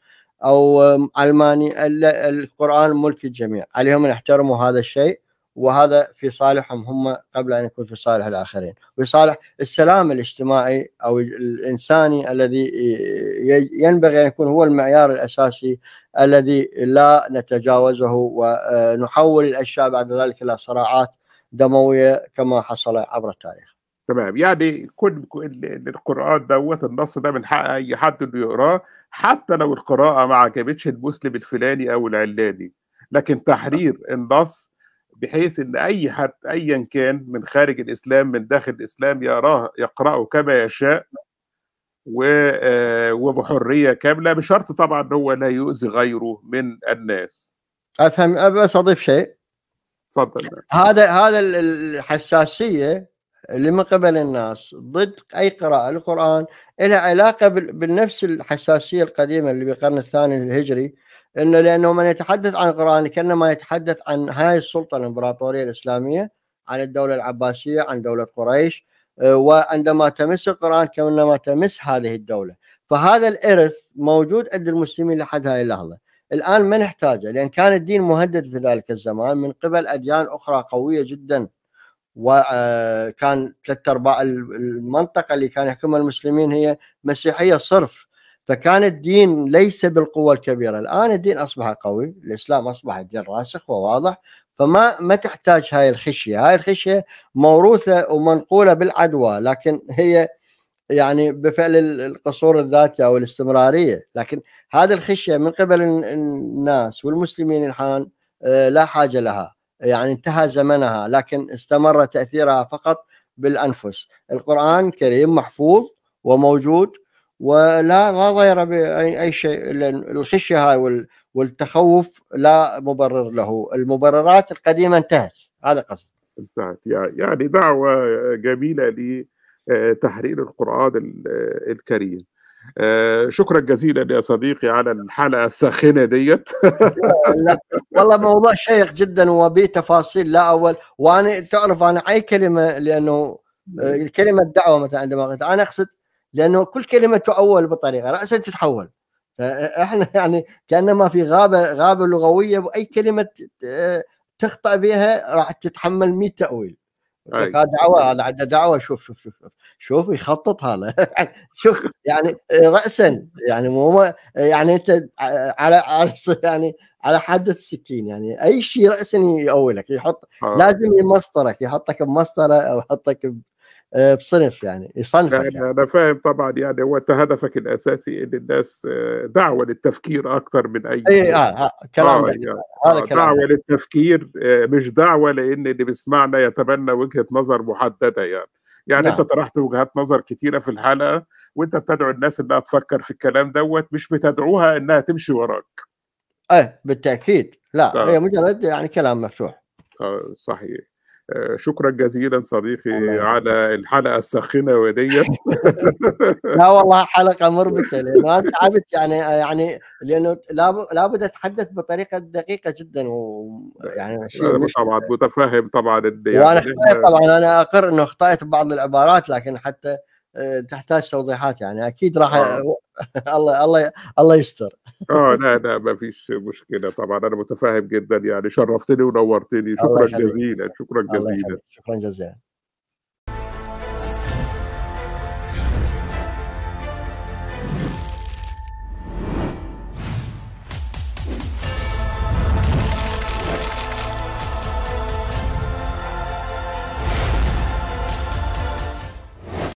أو علماني القرآن ملك الجميع عليهم أن يحترموا هذا الشيء وهذا في صالحهم هم قبل أن يكون في صالح الآخرين ويصالح السلام الاجتماعي أو الإنساني الذي آه، ينبغي أن يكون هو المعيار الأساسي الذي لا نتجاوزه ونحول آه، الأشياء بعد ذلك إلى صراعات دموية كما حصل عبر التاريخ تمام يعني كل القرآن دوت النص ده من حق أي حد إنه يقراه حتى لو القراءة ما عجبتش المسلم الفلاني أو العلاني لكن تحرير النص بحيث ان اي حد ايا كان من خارج الاسلام من داخل الاسلام يراه يقراه كما يشاء آه، وبحريه كامله بشرط طبعا ان هو لا يؤذي غيره من الناس افهم بس اضيف شيء تفضل هذا هذا الحساسيه اللي من قبل الناس ضد اي قراءه للقران لها علاقه بالنفس الحساسيه القديمه اللي بالقرن الثاني الهجري انه لانه من يتحدث عن القران كانما يتحدث عن هاي السلطه الامبراطوريه الاسلاميه عن الدوله العباسيه عن دوله قريش آه، وعندما تمس القران كانما تمس هذه الدوله فهذا الارث موجود عند المسلمين لحد هاي اللحظه الان ما نحتاجه لان كان الدين مهدد في ذلك الزمان من قبل اديان اخرى قويه جدا وكان آه، ثلاث ارباع المنطقه اللي كان يحكمها المسلمين هي مسيحيه صرف فكان الدين ليس بالقوه الكبيره الان الدين اصبح قوي الاسلام اصبح دين راسخ وواضح فما ما تحتاج هاي الخشيه هاي الخشيه موروثه ومنقوله بالعدوى لكن هي يعني بفعل القصور الذاتي او الاستمراريه لكن هذه الخشيه من قبل الناس والمسلمين الآن آه، لا حاجه لها يعني انتهى زمنها لكن استمر تأثيرها فقط بالأنفس القرآن كريم محفوظ وموجود ولا لا ضير باي شيء الخشيه هاي والتخوف لا مبرر له، المبررات القديمه انتهت هذا قصدي. انتهت يعني دعوه جميله لتحرير آه، القران آه، الكريم. آه، شكرا جزيلا يا صديقي على الحلقه الساخنه ديت والله موضوع شيق جدا وبه تفاصيل لا اول وانا تعرف انا اي كلمه لانه آه، كلمه دعوه مثلا عندما قلت انا اقصد لانه كل كلمه تؤول بطريقه راسا تتحول فاحنا يعني كانما ما في غابه غابه لغويه واي كلمه آه، تخطا بها راح تتحمل 100 تاويل إيه. هذا دعوه هذا عنده دعوه شوف شوف شوف شوف شوف يخطط هذا شوف يعني راسا يعني مو يعني انت على يعني على حد السكين يعني اي شيء راسا يأولك يحط آه. لازم يمسطرك يحطك بمسطره او يحطك آه، بصنف يعني يصنف نعم، يعني. انا فاهم طبعا يعني هو انت هدفك الاساسي ان الناس آه، دعوه للتفكير اكثر من اي اي اه, آه كلام آه يعني هذا آه كلام دعوه ده. للتفكير آه، مش دعوه لان اللي بيسمعنا يتبنى وجهه نظر محدده يعني يعني نعم. انت طرحت وجهات نظر كتيره في الحلقه وانت بتدعو الناس انها تفكر في الكلام دوت مش بتدعوها انها تمشي وراك ايه بالتاكيد لا نعم. هي مجرد يعني كلام مفتوح صحيح آه، شكرا جزيلا صديقي على الحلقه الساخنه وديت لا والله حلقه مربكه لانه انا تعبت يعني يعني لانه لابد اتحدث بطريقه دقيقه جدا ويعني شيء طبعا متفهم طبعا وانا يعني طبعا انا اقر انه اخطات ببعض العبارات لكن حتى آه، تحتاج توضيحات يعني اكيد راح آه. الله الله الله يستر اه لا لا ما فيش مشكله طبعا انا متفاهم جدا يعني شرفتني ونورتني شكرا جزيلا شكرا جزيلا شكرا جزيلا